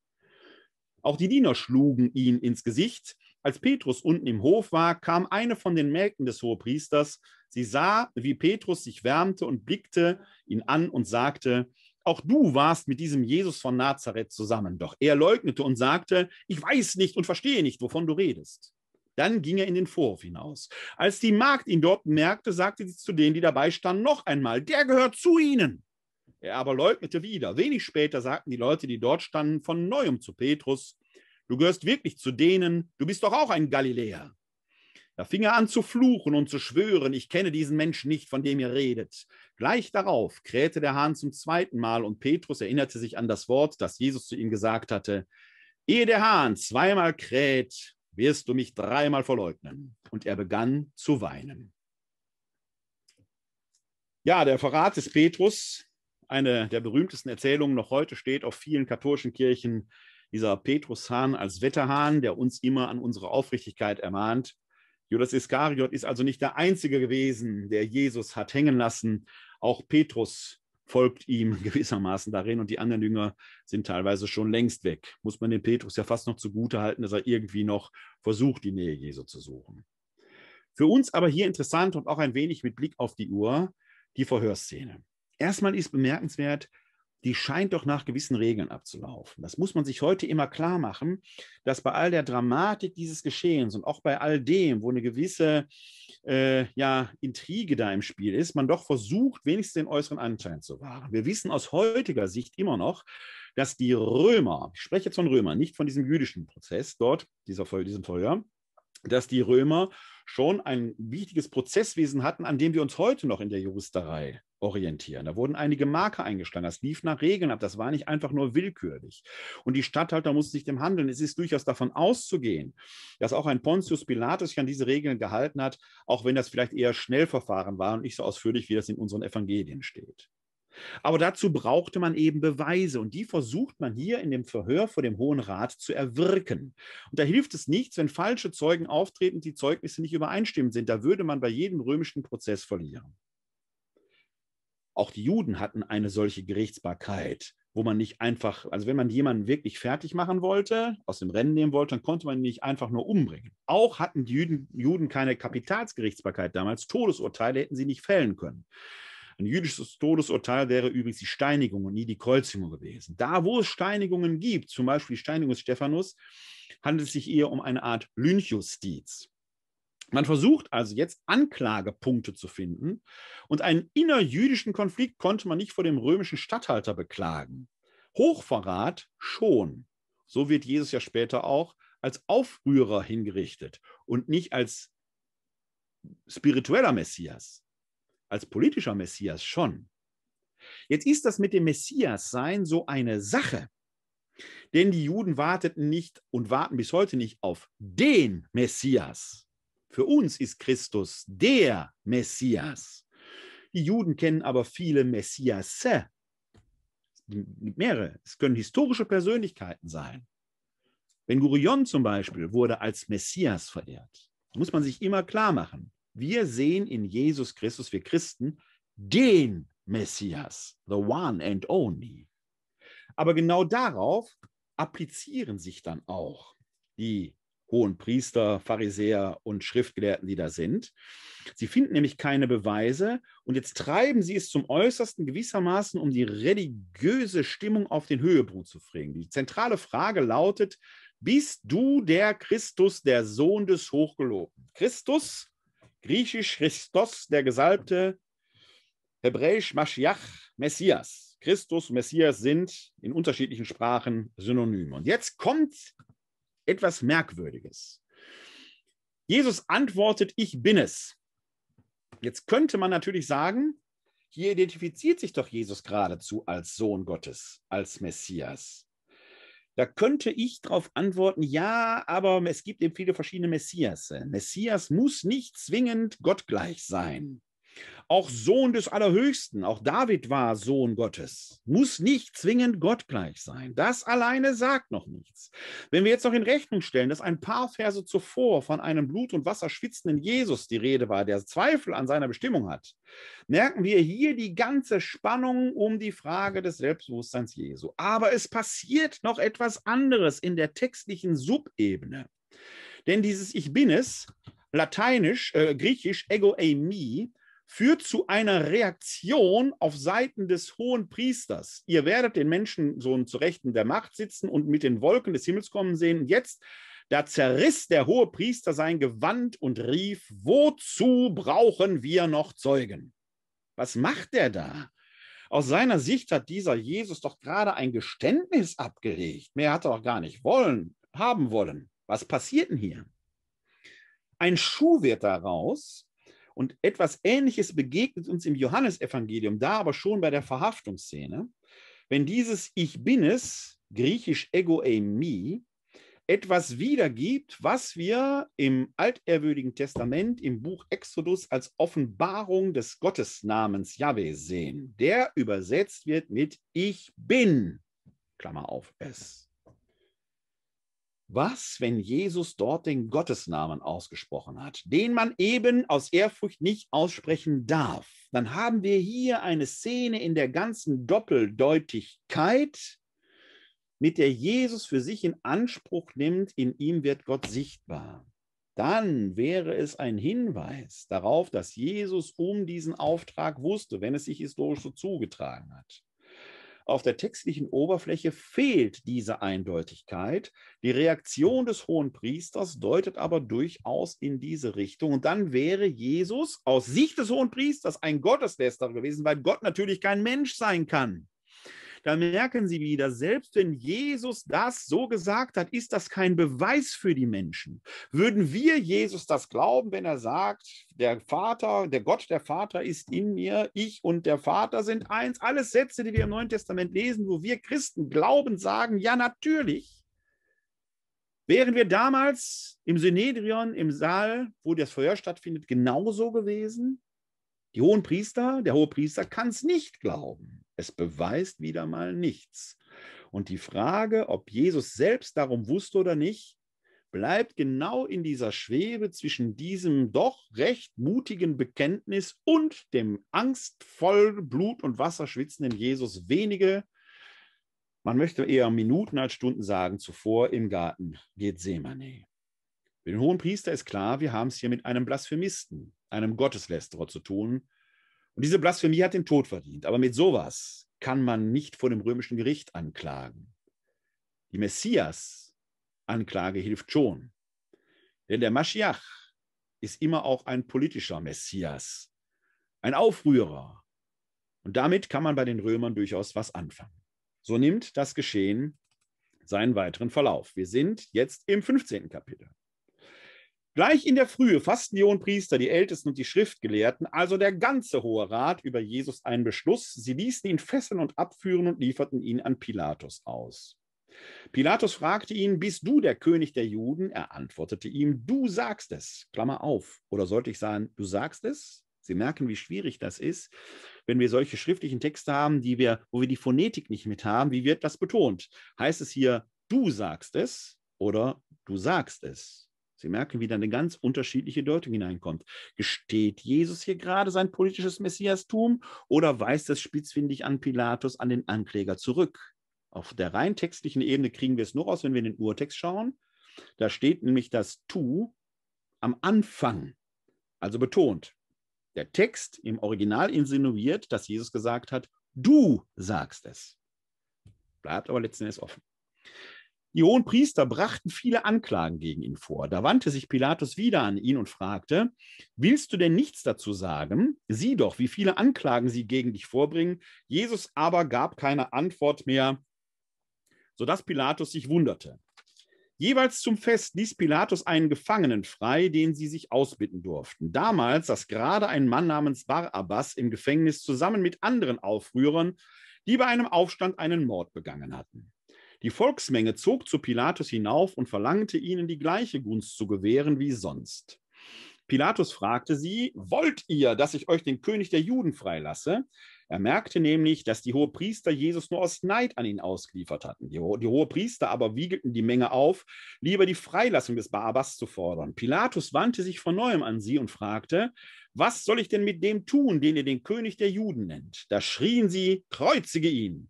Auch die Diener schlugen ihn ins Gesicht. Als Petrus unten im Hof war, kam eine von den Mägden des Hohepriesters. Sie sah, wie Petrus sich wärmte und blickte ihn an und sagte, auch du warst mit diesem Jesus von Nazareth zusammen. Doch er leugnete und sagte, ich weiß nicht und verstehe nicht, wovon du redest. Dann ging er in den Vorhof hinaus. Als die Magd ihn dort merkte, sagte sie zu denen, die dabei standen, noch einmal, der gehört zu ihnen. Er aber leugnete wieder. Wenig später sagten die Leute, die dort standen, von neuem zu Petrus, du gehörst wirklich zu denen, du bist doch auch ein Galiläer. Da fing er an zu fluchen und zu schwören, ich kenne diesen Menschen nicht, von dem ihr redet. Gleich darauf krähte der Hahn zum zweiten Mal und Petrus erinnerte sich an das Wort, das Jesus zu ihm gesagt hatte. Ehe der Hahn zweimal kräht, wirst du mich dreimal verleugnen. Und er begann zu weinen. Ja, der Verrat des Petrus, eine der berühmtesten Erzählungen noch heute, steht auf vielen katholischen Kirchen dieser Petrushahn als Wetterhahn, der uns immer an unsere Aufrichtigkeit ermahnt. Judas Iskariot ist also nicht der Einzige gewesen, der Jesus hat hängen lassen. Auch Petrus folgt ihm *laughs* gewissermaßen darin und die anderen Jünger sind teilweise schon längst weg. Muss man dem Petrus ja fast noch zugute halten, dass er irgendwie noch versucht, die Nähe Jesu zu suchen. Für uns aber hier interessant und auch ein wenig mit Blick auf die Uhr die Verhörszene. Erstmal ist bemerkenswert, die scheint doch nach gewissen Regeln abzulaufen. Das muss man sich heute immer klar machen, dass bei all der Dramatik dieses Geschehens und auch bei all dem, wo eine gewisse äh, ja, Intrige da im Spiel ist, man doch versucht, wenigstens den äußeren Anschein zu wahren. Wir wissen aus heutiger Sicht immer noch, dass die Römer, ich spreche jetzt von Römern, nicht von diesem jüdischen Prozess dort, dieser diesem Feuer, dass die Römer schon ein wichtiges Prozesswesen hatten, an dem wir uns heute noch in der Juristerei orientieren. Da wurden einige Marker eingeschlagen. Das lief nach Regeln ab. Das war nicht einfach nur willkürlich. Und die Statthalter mussten sich dem handeln. Es ist durchaus davon auszugehen, dass auch ein Pontius Pilatus sich an diese Regeln gehalten hat, auch wenn das vielleicht eher Schnellverfahren war und nicht so ausführlich, wie das in unseren Evangelien steht. Aber dazu brauchte man eben Beweise und die versucht man hier in dem Verhör vor dem Hohen Rat zu erwirken. Und da hilft es nichts, wenn falsche Zeugen auftreten, die Zeugnisse nicht übereinstimmend sind. Da würde man bei jedem römischen Prozess verlieren. Auch die Juden hatten eine solche Gerichtsbarkeit, wo man nicht einfach, also wenn man jemanden wirklich fertig machen wollte, aus dem Rennen nehmen wollte, dann konnte man ihn nicht einfach nur umbringen. Auch hatten die Juden, Juden keine Kapitalsgerichtsbarkeit damals. Todesurteile hätten sie nicht fällen können. Ein jüdisches Todesurteil wäre übrigens die Steinigung und nie die Kreuzigung gewesen. Da, wo es Steinigungen gibt, zum Beispiel die Steinigung des Stephanus, handelt es sich eher um eine Art Lynchjustiz. Man versucht also jetzt Anklagepunkte zu finden und einen innerjüdischen Konflikt konnte man nicht vor dem römischen Statthalter beklagen. Hochverrat schon. So wird Jesus ja später auch als Aufrührer hingerichtet und nicht als spiritueller Messias als politischer Messias schon. Jetzt ist das mit dem Messias-Sein so eine Sache. Denn die Juden warteten nicht und warten bis heute nicht auf den Messias. Für uns ist Christus der Messias. Die Juden kennen aber viele Messiasse. Mehrere. Es können historische Persönlichkeiten sein. Ben Gurion zum Beispiel wurde als Messias verehrt. Da muss man sich immer klar machen. Wir sehen in Jesus Christus, wir Christen, den Messias, the one and only. Aber genau darauf applizieren sich dann auch die hohen Priester, Pharisäer und Schriftgelehrten, die da sind. Sie finden nämlich keine Beweise und jetzt treiben sie es zum Äußersten gewissermaßen, um die religiöse Stimmung auf den Höhepunkt zu bringen. Die zentrale Frage lautet, bist du der Christus, der Sohn des Hochgelobten? Christus Griechisch Christos, der Gesalbte, Hebräisch Mashiach, Messias. Christus und Messias sind in unterschiedlichen Sprachen Synonyme. Und jetzt kommt etwas Merkwürdiges. Jesus antwortet, ich bin es. Jetzt könnte man natürlich sagen, hier identifiziert sich doch Jesus geradezu als Sohn Gottes, als Messias. Da könnte ich darauf antworten, ja, aber es gibt eben viele verschiedene Messias. Messias muss nicht zwingend gottgleich sein. Auch Sohn des Allerhöchsten, auch David war Sohn Gottes, muss nicht zwingend gottgleich sein. Das alleine sagt noch nichts. Wenn wir jetzt noch in Rechnung stellen, dass ein paar Verse zuvor von einem Blut und wasserschwitzenden Jesus die Rede war, der Zweifel an seiner Bestimmung hat, merken wir hier die ganze Spannung um die Frage des Selbstbewusstseins Jesu. Aber es passiert noch etwas anderes in der textlichen Subebene. Denn dieses Ich bin es, lateinisch, äh, griechisch, ego eimi, führt zu einer Reaktion auf Seiten des hohen Priesters. Ihr werdet den Menschensohn zu Rechten der Macht sitzen und mit den Wolken des Himmels kommen sehen. jetzt, da zerriss der hohe Priester sein Gewand und rief, wozu brauchen wir noch Zeugen? Was macht der da? Aus seiner Sicht hat dieser Jesus doch gerade ein Geständnis abgelegt. Mehr hat er doch gar nicht wollen, haben wollen. Was passiert denn hier? Ein Schuh wird daraus, und etwas Ähnliches begegnet uns im Johannesevangelium, da aber schon bei der Verhaftungsszene. Wenn dieses Ich bin es, griechisch ego eimi, etwas wiedergibt, was wir im altehrwürdigen Testament im Buch Exodus als Offenbarung des Gottesnamens Yahweh sehen, der übersetzt wird mit Ich bin, Klammer auf es was, wenn Jesus dort den Gottesnamen ausgesprochen hat, den man eben aus Ehrfurcht nicht aussprechen darf? Dann haben wir hier eine Szene in der ganzen Doppeldeutigkeit, mit der Jesus für sich in Anspruch nimmt, in ihm wird Gott sichtbar. Dann wäre es ein Hinweis darauf, dass Jesus um diesen Auftrag wusste, wenn es sich historisch so zugetragen hat. Auf der textlichen Oberfläche fehlt diese Eindeutigkeit. Die Reaktion des hohen Priesters deutet aber durchaus in diese Richtung. Und dann wäre Jesus aus Sicht des hohen Priesters ein Gotteslästerer gewesen, weil Gott natürlich kein Mensch sein kann da merken Sie wieder, selbst wenn Jesus das so gesagt hat, ist das kein Beweis für die Menschen. Würden wir Jesus das glauben, wenn er sagt, der Vater, der Gott, der Vater ist in mir, ich und der Vater sind eins, alles Sätze, die wir im Neuen Testament lesen, wo wir Christen glauben, sagen, ja natürlich. Wären wir damals im Synedrion, im Saal, wo das Feuer stattfindet, genauso gewesen? Die hohen Priester, der hohe Priester kann es nicht glauben. Es beweist wieder mal nichts. Und die Frage, ob Jesus selbst darum wusste oder nicht, bleibt genau in dieser Schwebe zwischen diesem doch recht mutigen Bekenntnis und dem angstvoll Blut und Wasser schwitzenden Jesus wenige, man möchte eher Minuten als Stunden sagen, zuvor im Garten Gethsemane. Für den Hohen Priester ist klar, wir haben es hier mit einem Blasphemisten, einem Gotteslästerer zu tun, und diese Blasphemie hat den Tod verdient. Aber mit sowas kann man nicht vor dem römischen Gericht anklagen. Die Messias-Anklage hilft schon. Denn der Maschiach ist immer auch ein politischer Messias, ein Aufrührer. Und damit kann man bei den Römern durchaus was anfangen. So nimmt das Geschehen seinen weiteren Verlauf. Wir sind jetzt im 15. Kapitel. Gleich in der Frühe fassten die Hohenpriester, die Ältesten und die Schriftgelehrten, also der ganze Hohe Rat, über Jesus einen Beschluss. Sie ließen ihn fesseln und abführen und lieferten ihn an Pilatus aus. Pilatus fragte ihn, bist du der König der Juden? Er antwortete ihm, du sagst es, Klammer auf. Oder sollte ich sagen, du sagst es? Sie merken, wie schwierig das ist, wenn wir solche schriftlichen Texte haben, die wir, wo wir die Phonetik nicht mit haben. Wie wird das betont? Heißt es hier, du sagst es oder du sagst es? Sie merken, wie da eine ganz unterschiedliche Deutung hineinkommt. Gesteht Jesus hier gerade sein politisches Messiastum oder weist das spitzfindig an Pilatus, an den Ankläger zurück? Auf der rein textlichen Ebene kriegen wir es nur raus, wenn wir in den Urtext schauen. Da steht nämlich das Tu am Anfang, also betont. Der Text im Original insinuiert, dass Jesus gesagt hat, du sagst es. Bleibt aber letzten Endes offen. Die hohen Priester brachten viele Anklagen gegen ihn vor. Da wandte sich Pilatus wieder an ihn und fragte, willst du denn nichts dazu sagen? Sieh doch, wie viele Anklagen sie gegen dich vorbringen. Jesus aber gab keine Antwort mehr, sodass Pilatus sich wunderte. Jeweils zum Fest ließ Pilatus einen Gefangenen frei, den sie sich ausbitten durften. Damals saß gerade ein Mann namens Barabbas im Gefängnis zusammen mit anderen Aufrührern, die bei einem Aufstand einen Mord begangen hatten. Die Volksmenge zog zu Pilatus hinauf und verlangte ihnen die gleiche Gunst zu gewähren wie sonst. Pilatus fragte sie, wollt ihr, dass ich euch den König der Juden freilasse? Er merkte nämlich, dass die Hohepriester Jesus nur aus Neid an ihn ausgeliefert hatten. Die, Ho die Hohepriester aber wiegelten die Menge auf, lieber die Freilassung des Barabbas zu fordern. Pilatus wandte sich von neuem an sie und fragte, was soll ich denn mit dem tun, den ihr den König der Juden nennt? Da schrien sie, kreuzige ihn.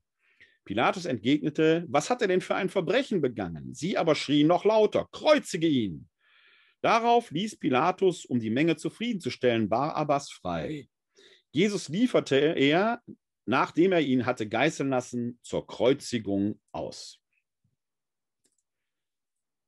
Pilatus entgegnete, was hat er denn für ein Verbrechen begangen? Sie aber schrien noch lauter, kreuzige ihn. Darauf ließ Pilatus, um die Menge zufriedenzustellen, Barabbas frei. Jesus lieferte er, nachdem er ihn hatte geißeln lassen, zur Kreuzigung aus.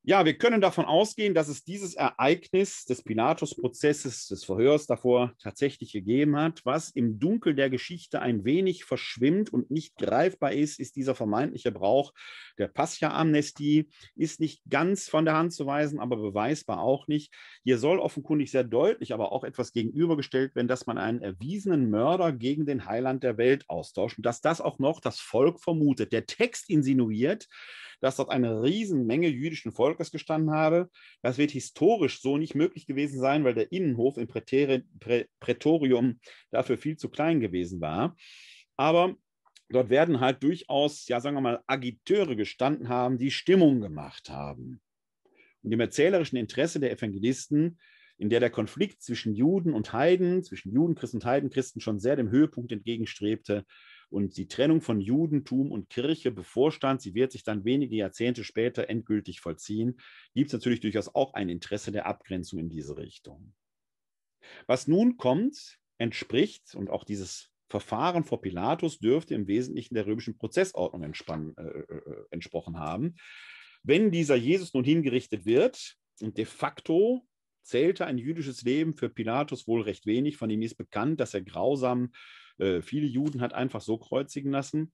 Ja, wir können davon ausgehen, dass es dieses Ereignis des Pilatus-Prozesses, des Verhörs davor tatsächlich gegeben hat. Was im Dunkel der Geschichte ein wenig verschwimmt und nicht greifbar ist, ist dieser vermeintliche Brauch der Pascha-Amnestie. Ist nicht ganz von der Hand zu weisen, aber beweisbar auch nicht. Hier soll offenkundig sehr deutlich aber auch etwas gegenübergestellt werden, dass man einen erwiesenen Mörder gegen den Heiland der Welt austauscht und dass das auch noch das Volk vermutet. Der Text insinuiert, dass dort eine Riesenmenge jüdischen Volkes gestanden habe. Das wird historisch so nicht möglich gewesen sein, weil der Innenhof im Prätorium dafür viel zu klein gewesen war. Aber dort werden halt durchaus, ja, sagen wir mal, Agiteure gestanden haben, die Stimmung gemacht haben. Und im erzählerischen Interesse der Evangelisten, in der der Konflikt zwischen Juden und Heiden, zwischen Juden, Christen und Heidenchristen schon sehr dem Höhepunkt entgegenstrebte, und die Trennung von Judentum und Kirche bevorstand. Sie wird sich dann wenige Jahrzehnte später endgültig vollziehen. Gibt es natürlich durchaus auch ein Interesse der Abgrenzung in diese Richtung. Was nun kommt, entspricht, und auch dieses Verfahren vor Pilatus dürfte im Wesentlichen der römischen Prozessordnung entspann, äh, äh, äh entsprochen haben. Wenn dieser Jesus nun hingerichtet wird, und de facto zählte ein jüdisches Leben für Pilatus wohl recht wenig, von ihm ist bekannt, dass er grausam äh, viele Juden hat einfach so kreuzigen lassen.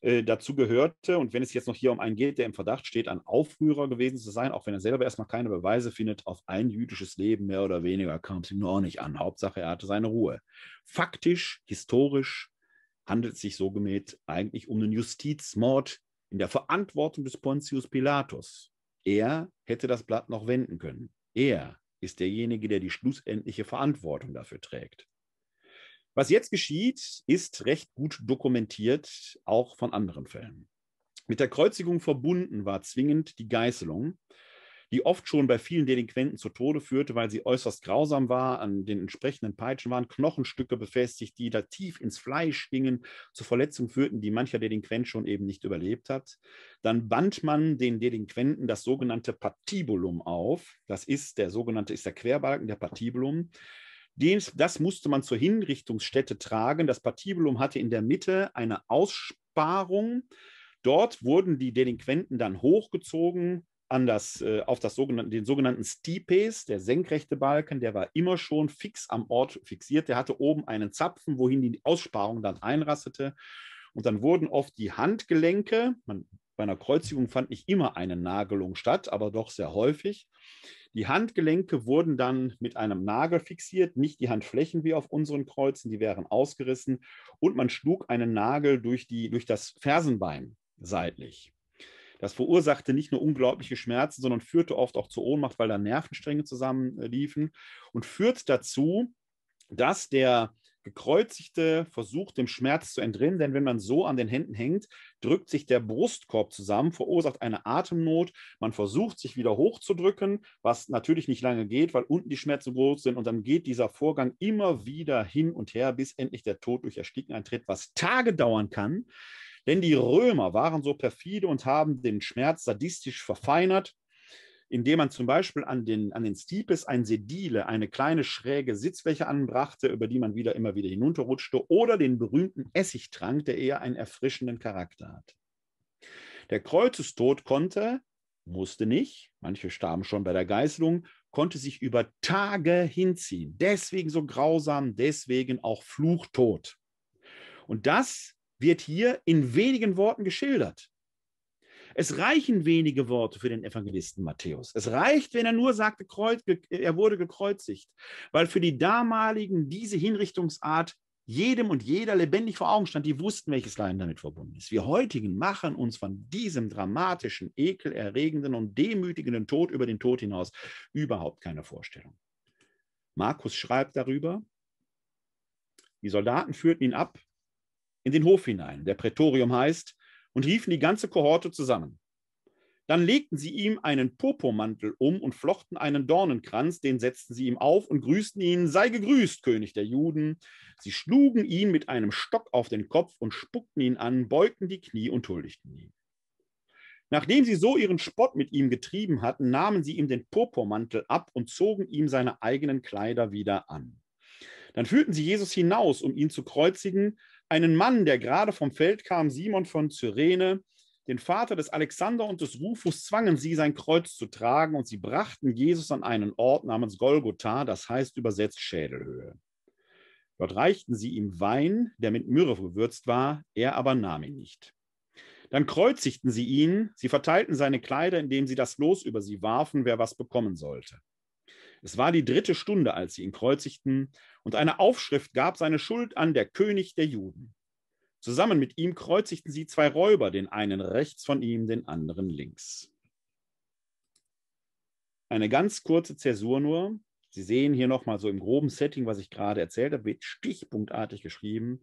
Äh, dazu gehörte, und wenn es jetzt noch hier um einen geht, der im Verdacht steht, ein Aufrührer gewesen zu sein, auch wenn er selber erstmal keine Beweise findet, auf ein jüdisches Leben mehr oder weniger kam es ihm noch nicht an. Hauptsache, er hatte seine Ruhe. Faktisch, historisch handelt es sich so gemäht eigentlich um einen Justizmord in der Verantwortung des Pontius Pilatus. Er hätte das Blatt noch wenden können. Er ist derjenige, der die schlussendliche Verantwortung dafür trägt. Was jetzt geschieht, ist recht gut dokumentiert, auch von anderen Fällen. Mit der Kreuzigung verbunden war zwingend die Geißelung, die oft schon bei vielen Delinquenten zu Tode führte, weil sie äußerst grausam war. An den entsprechenden Peitschen waren Knochenstücke befestigt, die da tief ins Fleisch gingen, zu Verletzungen führten, die mancher Delinquent schon eben nicht überlebt hat. Dann band man den Delinquenten das sogenannte Patibulum auf. Das ist der sogenannte ist der Querbalken der Patibulum. Den, das musste man zur Hinrichtungsstätte tragen. Das Patibulum hatte in der Mitte eine Aussparung. Dort wurden die Delinquenten dann hochgezogen an das, äh, auf das sogenannte, den sogenannten Stipes, der senkrechte Balken, der war immer schon fix am Ort fixiert. Der hatte oben einen Zapfen, wohin die Aussparung dann einrastete. Und dann wurden oft die Handgelenke, man bei einer Kreuzigung fand nicht immer eine Nagelung statt, aber doch sehr häufig. Die Handgelenke wurden dann mit einem Nagel fixiert, nicht die Handflächen wie auf unseren Kreuzen, die wären ausgerissen. Und man schlug einen Nagel durch, die, durch das Fersenbein seitlich. Das verursachte nicht nur unglaubliche Schmerzen, sondern führte oft auch zu Ohnmacht, weil da Nervenstränge zusammenliefen und führt dazu, dass der Gekreuzigte versucht, dem Schmerz zu entrinnen, denn wenn man so an den Händen hängt, drückt sich der Brustkorb zusammen, verursacht eine Atemnot. Man versucht, sich wieder hochzudrücken, was natürlich nicht lange geht, weil unten die Schmerzen groß sind. Und dann geht dieser Vorgang immer wieder hin und her, bis endlich der Tod durch Ersticken eintritt, was Tage dauern kann. Denn die Römer waren so perfide und haben den Schmerz sadistisch verfeinert indem man zum Beispiel an den, an den Steepes ein Sedile, eine kleine schräge Sitzfläche anbrachte, über die man wieder immer wieder hinunterrutschte, oder den berühmten Essigtrank, der eher einen erfrischenden Charakter hat. Der Kreuzestod konnte, musste nicht, manche starben schon bei der Geißelung, konnte sich über Tage hinziehen. Deswegen so grausam, deswegen auch Fluchtod. Und das wird hier in wenigen Worten geschildert. Es reichen wenige Worte für den Evangelisten Matthäus. Es reicht, wenn er nur sagte, er wurde gekreuzigt, weil für die damaligen diese Hinrichtungsart jedem und jeder lebendig vor Augen stand, die wussten, welches Leiden damit verbunden ist. Wir heutigen machen uns von diesem dramatischen, ekelerregenden und demütigenden Tod über den Tod hinaus überhaupt keine Vorstellung. Markus schreibt darüber, die Soldaten führten ihn ab in den Hof hinein. Der Prätorium heißt, und riefen die ganze Kohorte zusammen. Dann legten sie ihm einen Purpurmantel um und flochten einen Dornenkranz, den setzten sie ihm auf und grüßten ihn, sei gegrüßt, König der Juden. Sie schlugen ihn mit einem Stock auf den Kopf und spuckten ihn an, beugten die Knie und huldigten ihn. Nachdem sie so ihren Spott mit ihm getrieben hatten, nahmen sie ihm den Purpurmantel ab und zogen ihm seine eigenen Kleider wieder an. Dann führten sie Jesus hinaus, um ihn zu kreuzigen, einen Mann, der gerade vom Feld kam, Simon von Cyrene, den Vater des Alexander und des Rufus, zwangen sie, sein Kreuz zu tragen, und sie brachten Jesus an einen Ort namens Golgotha, das heißt übersetzt Schädelhöhe. Dort reichten sie ihm Wein, der mit Myrrhe gewürzt war, er aber nahm ihn nicht. Dann kreuzigten sie ihn, sie verteilten seine Kleider, indem sie das Los über sie warfen, wer was bekommen sollte. Es war die dritte Stunde, als sie ihn kreuzigten, und eine Aufschrift gab seine Schuld an der König der Juden. Zusammen mit ihm kreuzigten sie zwei Räuber, den einen rechts von ihm, den anderen links. Eine ganz kurze Zäsur nur. Sie sehen hier nochmal so im groben Setting, was ich gerade erzählt habe, wird stichpunktartig geschrieben.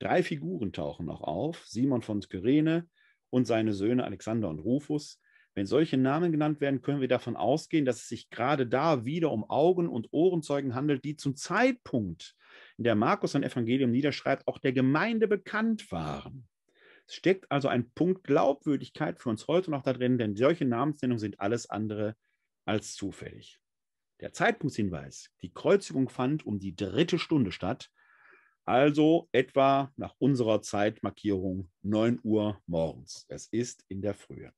Drei Figuren tauchen noch auf: Simon von Kyrene und seine Söhne Alexander und Rufus. Wenn solche Namen genannt werden, können wir davon ausgehen, dass es sich gerade da wieder um Augen- und Ohrenzeugen handelt, die zum Zeitpunkt, in der Markus sein Evangelium niederschreibt, auch der Gemeinde bekannt waren. Es steckt also ein Punkt Glaubwürdigkeit für uns heute noch da drin, denn solche Namensnennungen sind alles andere als zufällig. Der Zeitpunktshinweis, die Kreuzigung fand um die dritte Stunde statt, also etwa nach unserer Zeitmarkierung 9 Uhr morgens. Es ist in der Frühe.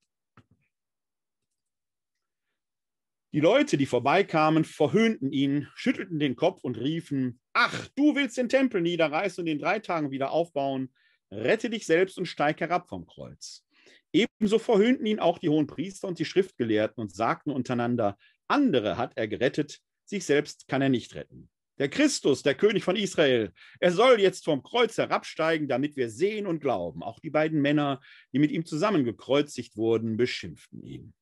Die Leute, die vorbeikamen, verhöhnten ihn, schüttelten den Kopf und riefen, ach, du willst den Tempel niederreißen und in drei Tagen wieder aufbauen, rette dich selbst und steig herab vom Kreuz. Ebenso verhöhnten ihn auch die hohen Priester und die Schriftgelehrten und sagten untereinander, andere hat er gerettet, sich selbst kann er nicht retten. Der Christus, der König von Israel, er soll jetzt vom Kreuz herabsteigen, damit wir sehen und glauben. Auch die beiden Männer, die mit ihm zusammengekreuzigt wurden, beschimpften ihn.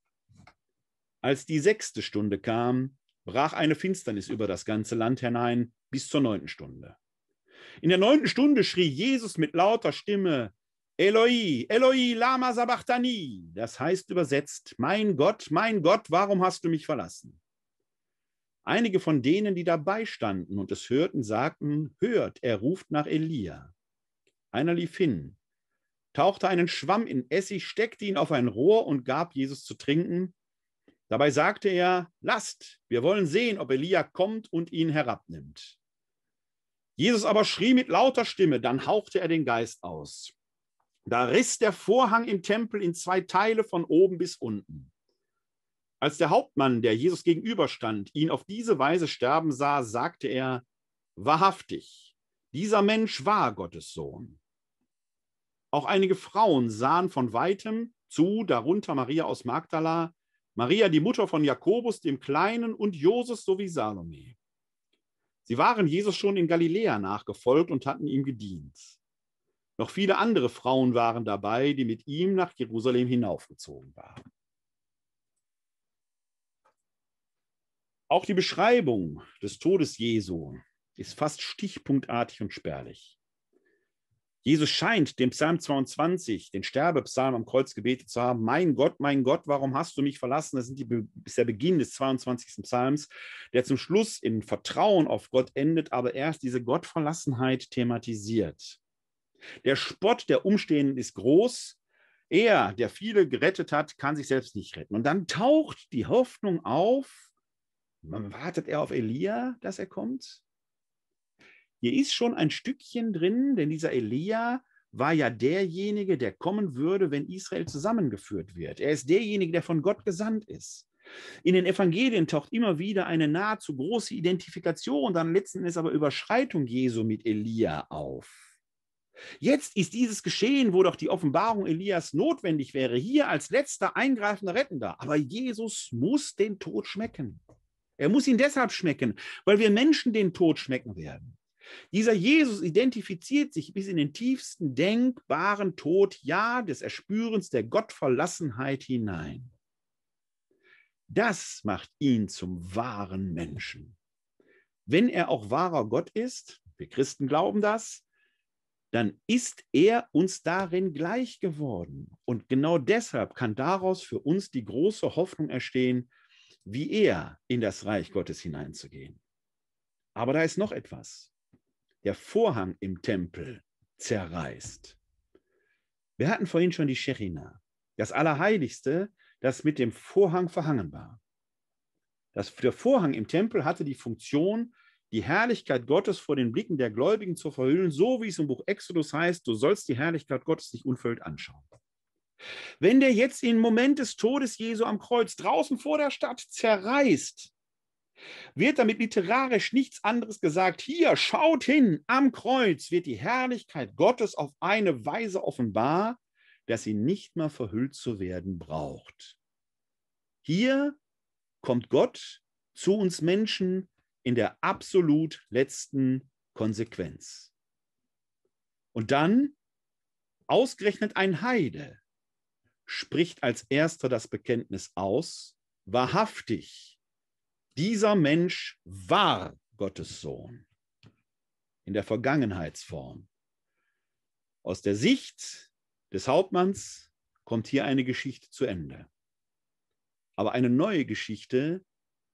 Als die sechste Stunde kam, brach eine Finsternis über das ganze Land hinein bis zur neunten Stunde. In der neunten Stunde schrie Jesus mit lauter Stimme, Eloi, Eloi, lama sabachthani. Das heißt übersetzt, mein Gott, mein Gott, warum hast du mich verlassen? Einige von denen, die dabei standen und es hörten, sagten, hört, er ruft nach Elia. Einer lief hin, tauchte einen Schwamm in Essig, steckte ihn auf ein Rohr und gab Jesus zu trinken. Dabei sagte er, lasst, wir wollen sehen, ob Elia kommt und ihn herabnimmt. Jesus aber schrie mit lauter Stimme, dann hauchte er den Geist aus. Da riss der Vorhang im Tempel in zwei Teile von oben bis unten. Als der Hauptmann, der Jesus gegenüberstand, ihn auf diese Weise sterben sah, sagte er, wahrhaftig, dieser Mensch war Gottes Sohn. Auch einige Frauen sahen von weitem zu, darunter Maria aus Magdala, Maria die Mutter von Jakobus, dem Kleinen und Joses sowie Salome. Sie waren Jesus schon in Galiläa nachgefolgt und hatten ihm gedient. Noch viele andere Frauen waren dabei, die mit ihm nach Jerusalem hinaufgezogen waren. Auch die Beschreibung des Todes Jesu ist fast stichpunktartig und spärlich. Jesus scheint dem Psalm 22, den Sterbepsalm am Kreuz gebetet zu haben, mein Gott, mein Gott, warum hast du mich verlassen? Das die, ist der Beginn des 22. Psalms, der zum Schluss in Vertrauen auf Gott endet, aber erst diese Gottverlassenheit thematisiert. Der Spott der Umstehenden ist groß. Er, der viele gerettet hat, kann sich selbst nicht retten. Und dann taucht die Hoffnung auf. wartet er auf Elia, dass er kommt hier ist schon ein Stückchen drin, denn dieser Elia war ja derjenige, der kommen würde, wenn Israel zusammengeführt wird. Er ist derjenige, der von Gott gesandt ist. In den Evangelien taucht immer wieder eine nahezu große Identifikation, dann letzten Endes aber Überschreitung Jesu mit Elia auf. Jetzt ist dieses Geschehen, wo doch die Offenbarung Elias notwendig wäre, hier als letzter eingreifender Rettender. Aber Jesus muss den Tod schmecken. Er muss ihn deshalb schmecken, weil wir Menschen den Tod schmecken werden. Dieser Jesus identifiziert sich bis in den tiefsten denkbaren Tod, ja, des Erspürens der Gottverlassenheit hinein. Das macht ihn zum wahren Menschen. Wenn er auch wahrer Gott ist, wir Christen glauben das, dann ist er uns darin gleich geworden. Und genau deshalb kann daraus für uns die große Hoffnung erstehen, wie er in das Reich Gottes hineinzugehen. Aber da ist noch etwas der Vorhang im Tempel zerreißt. Wir hatten vorhin schon die Schechina, das Allerheiligste, das mit dem Vorhang verhangen war. Das, der Vorhang im Tempel hatte die Funktion, die Herrlichkeit Gottes vor den Blicken der Gläubigen zu verhüllen, so wie es im Buch Exodus heißt, du sollst die Herrlichkeit Gottes nicht unverhüllt anschauen. Wenn der jetzt im Moment des Todes Jesu am Kreuz draußen vor der Stadt zerreißt, wird damit literarisch nichts anderes gesagt, hier schaut hin, am Kreuz wird die Herrlichkeit Gottes auf eine Weise offenbar, dass sie nicht mehr verhüllt zu werden braucht. Hier kommt Gott zu uns Menschen in der absolut letzten Konsequenz. Und dann, ausgerechnet ein Heide, spricht als erster das Bekenntnis aus, wahrhaftig dieser Mensch war Gottes Sohn in der Vergangenheitsform. Aus der Sicht des Hauptmanns kommt hier eine Geschichte zu Ende. Aber eine neue Geschichte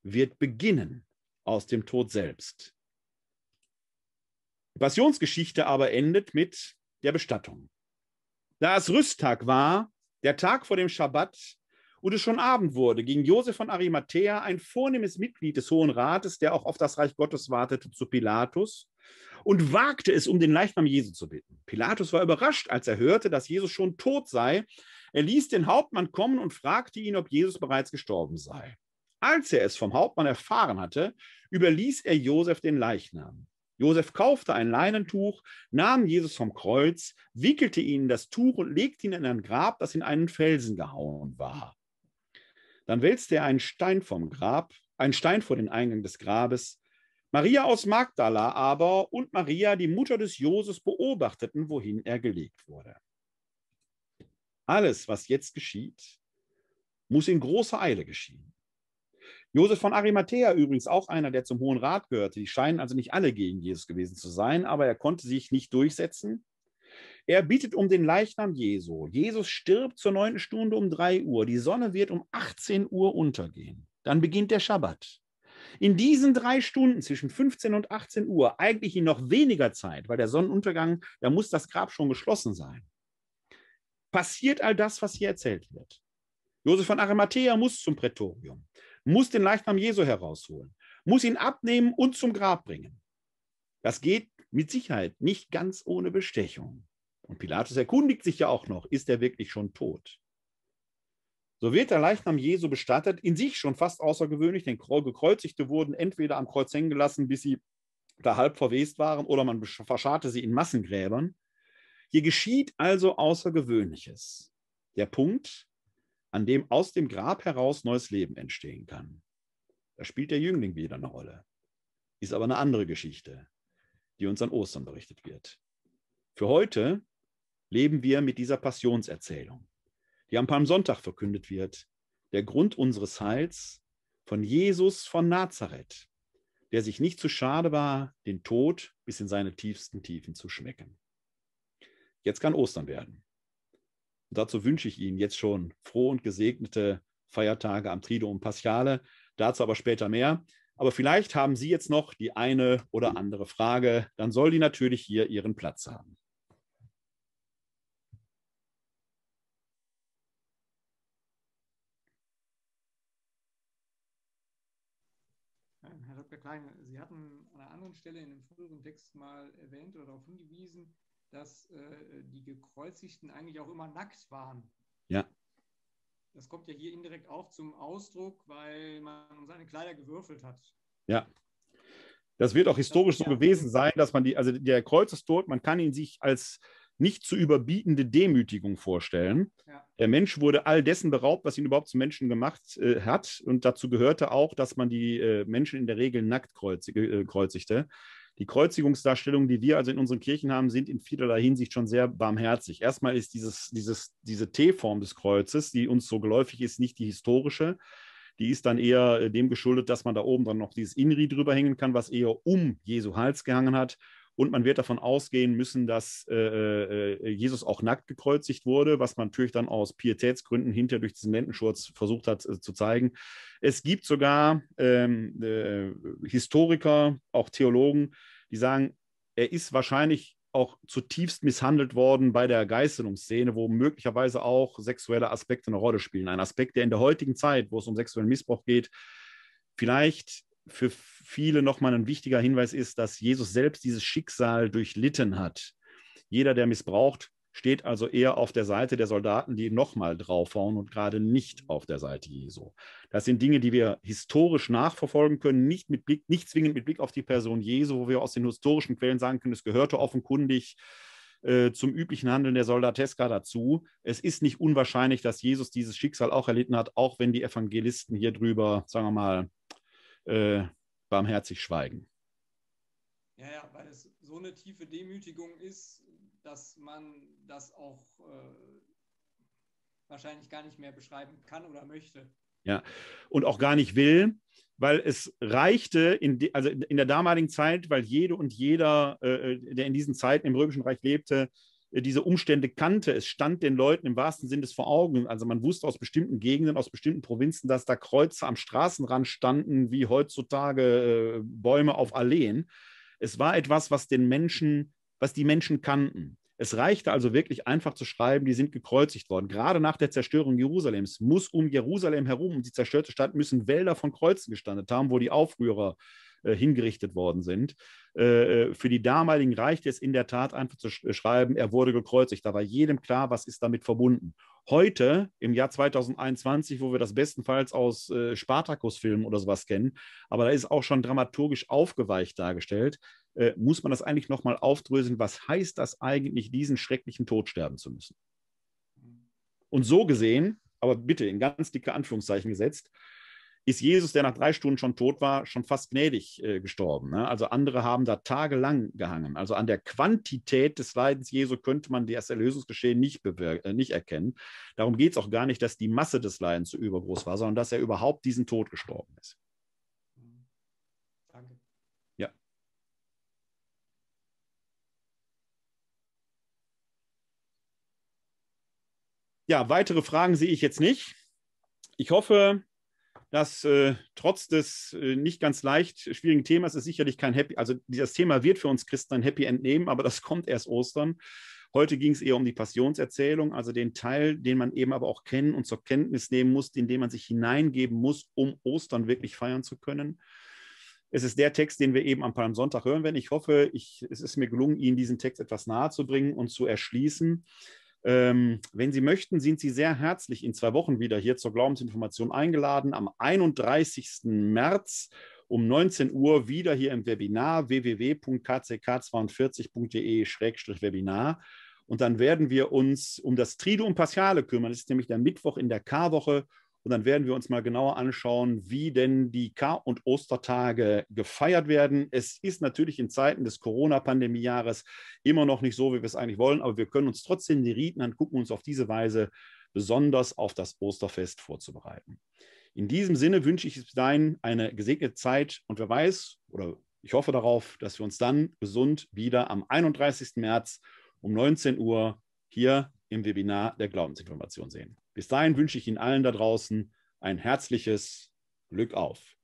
wird beginnen aus dem Tod selbst. Die Passionsgeschichte aber endet mit der Bestattung. Da es Rüsttag war, der Tag vor dem Schabbat, und es schon Abend wurde, ging Josef von Arimathea, ein vornehmes Mitglied des Hohen Rates, der auch auf das Reich Gottes wartete, zu Pilatus und wagte es, um den Leichnam Jesu zu bitten. Pilatus war überrascht, als er hörte, dass Jesus schon tot sei. Er ließ den Hauptmann kommen und fragte ihn, ob Jesus bereits gestorben sei. Als er es vom Hauptmann erfahren hatte, überließ er Josef den Leichnam. Josef kaufte ein Leinentuch, nahm Jesus vom Kreuz, wickelte ihn in das Tuch und legte ihn in ein Grab, das in einen Felsen gehauen war. Dann wälzte er einen Stein vom Grab, einen Stein vor den Eingang des Grabes. Maria aus Magdala aber und Maria, die Mutter des Joses, beobachteten, wohin er gelegt wurde. Alles, was jetzt geschieht, muss in großer Eile geschehen. Josef von Arimathea übrigens auch einer, der zum Hohen Rat gehörte. Die scheinen also nicht alle gegen Jesus gewesen zu sein, aber er konnte sich nicht durchsetzen. Er bietet um den Leichnam Jesu. Jesus stirbt zur neunten Stunde um 3 Uhr. Die Sonne wird um 18 Uhr untergehen. Dann beginnt der Schabbat. In diesen drei Stunden zwischen 15 und 18 Uhr, eigentlich in noch weniger Zeit, weil der Sonnenuntergang, da muss das Grab schon geschlossen sein, passiert all das, was hier erzählt wird. Josef von Arimathea muss zum Prätorium, muss den Leichnam Jesu herausholen, muss ihn abnehmen und zum Grab bringen. Das geht mit Sicherheit nicht ganz ohne Bestechung. Und Pilatus erkundigt sich ja auch noch, ist er wirklich schon tot? So wird der Leichnam Jesu bestattet, in sich schon fast außergewöhnlich, denn Gekreuzigte wurden entweder am Kreuz hängen gelassen, bis sie da halb verwest waren, oder man verscharrte sie in Massengräbern. Hier geschieht also Außergewöhnliches. Der Punkt, an dem aus dem Grab heraus neues Leben entstehen kann. Da spielt der Jüngling wieder eine Rolle. Ist aber eine andere Geschichte, die uns an Ostern berichtet wird. Für heute leben wir mit dieser Passionserzählung, die am Palmsonntag verkündet wird. Der Grund unseres Heils von Jesus von Nazareth, der sich nicht zu schade war, den Tod bis in seine tiefsten Tiefen zu schmecken. Jetzt kann Ostern werden. Und dazu wünsche ich Ihnen jetzt schon frohe und gesegnete Feiertage am Triduum Paschale, dazu aber später mehr. Aber vielleicht haben Sie jetzt noch die eine oder andere Frage, dann soll die natürlich hier ihren Platz haben. verkleinern. Sie hatten an einer anderen Stelle in dem früheren Text mal erwähnt oder darauf hingewiesen, dass äh, die Gekreuzigten eigentlich auch immer nackt waren. Ja. Das kommt ja hier indirekt auch zum Ausdruck, weil man seine Kleider gewürfelt hat. Ja. Das wird auch historisch so gewesen sein, dass man die, also der Kreuzestod, man kann ihn sich als nicht zu überbietende Demütigung vorstellen. Ja. Der Mensch wurde all dessen beraubt, was ihn überhaupt zum Menschen gemacht äh, hat. Und dazu gehörte auch, dass man die äh, Menschen in der Regel nackt kreuzig, äh, kreuzigte. Die Kreuzigungsdarstellungen, die wir also in unseren Kirchen haben, sind in vielerlei Hinsicht schon sehr barmherzig. Erstmal ist dieses, dieses, diese T-Form des Kreuzes, die uns so geläufig ist, nicht die historische. Die ist dann eher äh, dem geschuldet, dass man da oben dann noch dieses Inri drüber hängen kann, was eher um Jesu Hals gehangen hat und man wird davon ausgehen müssen, dass äh, äh, äh, Jesus auch nackt gekreuzigt wurde, was man natürlich dann aus Pietätsgründen hinter durch diesen Lendenschurz versucht hat äh, zu zeigen. Es gibt sogar ähm, äh, Historiker, auch Theologen, die sagen, er ist wahrscheinlich auch zutiefst misshandelt worden bei der Geißelungsszene, wo möglicherweise auch sexuelle Aspekte eine Rolle spielen. Ein Aspekt, der in der heutigen Zeit, wo es um sexuellen Missbrauch geht, vielleicht für viele nochmal ein wichtiger Hinweis ist, dass Jesus selbst dieses Schicksal durchlitten hat. Jeder, der missbraucht, steht also eher auf der Seite der Soldaten, die nochmal draufhauen und gerade nicht auf der Seite Jesu. Das sind Dinge, die wir historisch nachverfolgen können, nicht, mit Blick, nicht zwingend mit Blick auf die Person Jesu, wo wir aus den historischen Quellen sagen können, es gehörte offenkundig äh, zum üblichen Handeln der Soldateska dazu. Es ist nicht unwahrscheinlich, dass Jesus dieses Schicksal auch erlitten hat, auch wenn die Evangelisten hier drüber, sagen wir mal, äh, barmherzig schweigen. Ja, ja, weil es so eine tiefe Demütigung ist, dass man das auch äh, wahrscheinlich gar nicht mehr beschreiben kann oder möchte. Ja, und auch gar nicht will, weil es reichte, in de, also in der damaligen Zeit, weil jede und jeder, äh, äh der in diesen Zeiten im Römischen Reich lebte, äh, diese Umstände kannte. Es stand den Leuten im wahrsten Sinne des vor Augen. Also man wusste aus bestimmten Gegenden, aus bestimmten Provinzen, dass da Kreuze am Straßenrand standen, wie heutzutage äh, Bäume auf Alleen. Es war etwas, was den Menschen, was die Menschen kannten. Es reichte also wirklich einfach zu schreiben, die sind gekreuzigt worden. Gerade nach der Zerstörung Jerusalems muss um Jerusalem herum, um die zerstörte Stadt, müssen Wälder von Kreuzen gestanden haben, wo die Aufrührer äh, hingerichtet worden sind. Äh, äh, für die damaligen reichte es in der Tat einfach zu sch äh, schreiben, er wurde gekreuzigt. Da war jedem klar, was ist damit verbunden heute im Jahr 2021, wo wir das bestenfalls aus äh, Spartakus-Filmen oder sowas kennen, aber da ist auch schon dramaturgisch aufgeweicht dargestellt, äh, muss man das eigentlich nochmal aufdröseln, was heißt das eigentlich, diesen schrecklichen Tod sterben zu müssen? Und so gesehen, aber bitte in ganz dicke Anführungszeichen gesetzt, ist Jesus, der nach drei Stunden schon tot war, schon fast gnädig äh, gestorben. Ne? Also andere haben da tagelang gehangen. Also an der Quantität des Leidens Jesu könnte man das Erlösungsgeschehen nicht, äh, nicht erkennen. Darum geht es auch gar nicht, dass die Masse des Leidens so übergroß war, sondern dass er überhaupt diesen Tod gestorben ist. Danke. Ja. Ja, weitere Fragen sehe ich jetzt nicht. Ich hoffe, dass äh, trotz des äh, nicht ganz leicht schwierigen Themas ist sicherlich kein Happy, also dieses Thema wird für uns Christen ein Happy End nehmen, aber das kommt erst Ostern. Heute ging es eher um die Passionserzählung, also den Teil, den man eben aber auch kennen und zur Kenntnis nehmen muss, in den man sich hineingeben muss, um Ostern wirklich feiern zu können. Es ist der Text, den wir eben am Palmsonntag hören werden. Ich hoffe, ich, es ist mir gelungen, Ihnen diesen Text etwas nahe zu bringen und zu erschließen. Ähm, wenn Sie möchten, sind Sie sehr herzlich in zwei Wochen wieder hier zur Glaubensinformation eingeladen. Am 31. März um 19 Uhr wieder hier im Webinar www.kck42.de-webinar. Und dann werden wir uns um das Triduum Paschale kümmern. Das ist nämlich der Mittwoch in der k woche und dann werden wir uns mal genauer anschauen, wie denn die Kar- und Ostertage gefeiert werden. Es ist natürlich in Zeiten des Corona-Pandemie-Jahres immer noch nicht so, wie wir es eigentlich wollen, aber wir können uns trotzdem die Riten angucken uns auf diese Weise besonders auf das Osterfest vorzubereiten. In diesem Sinne wünsche ich bis dahin eine gesegnete Zeit und wer weiß oder ich hoffe darauf, dass wir uns dann gesund wieder am 31. März um 19 Uhr hier im Webinar der Glaubensinformation sehen. Bis dahin wünsche ich Ihnen allen da draußen ein herzliches Glück auf.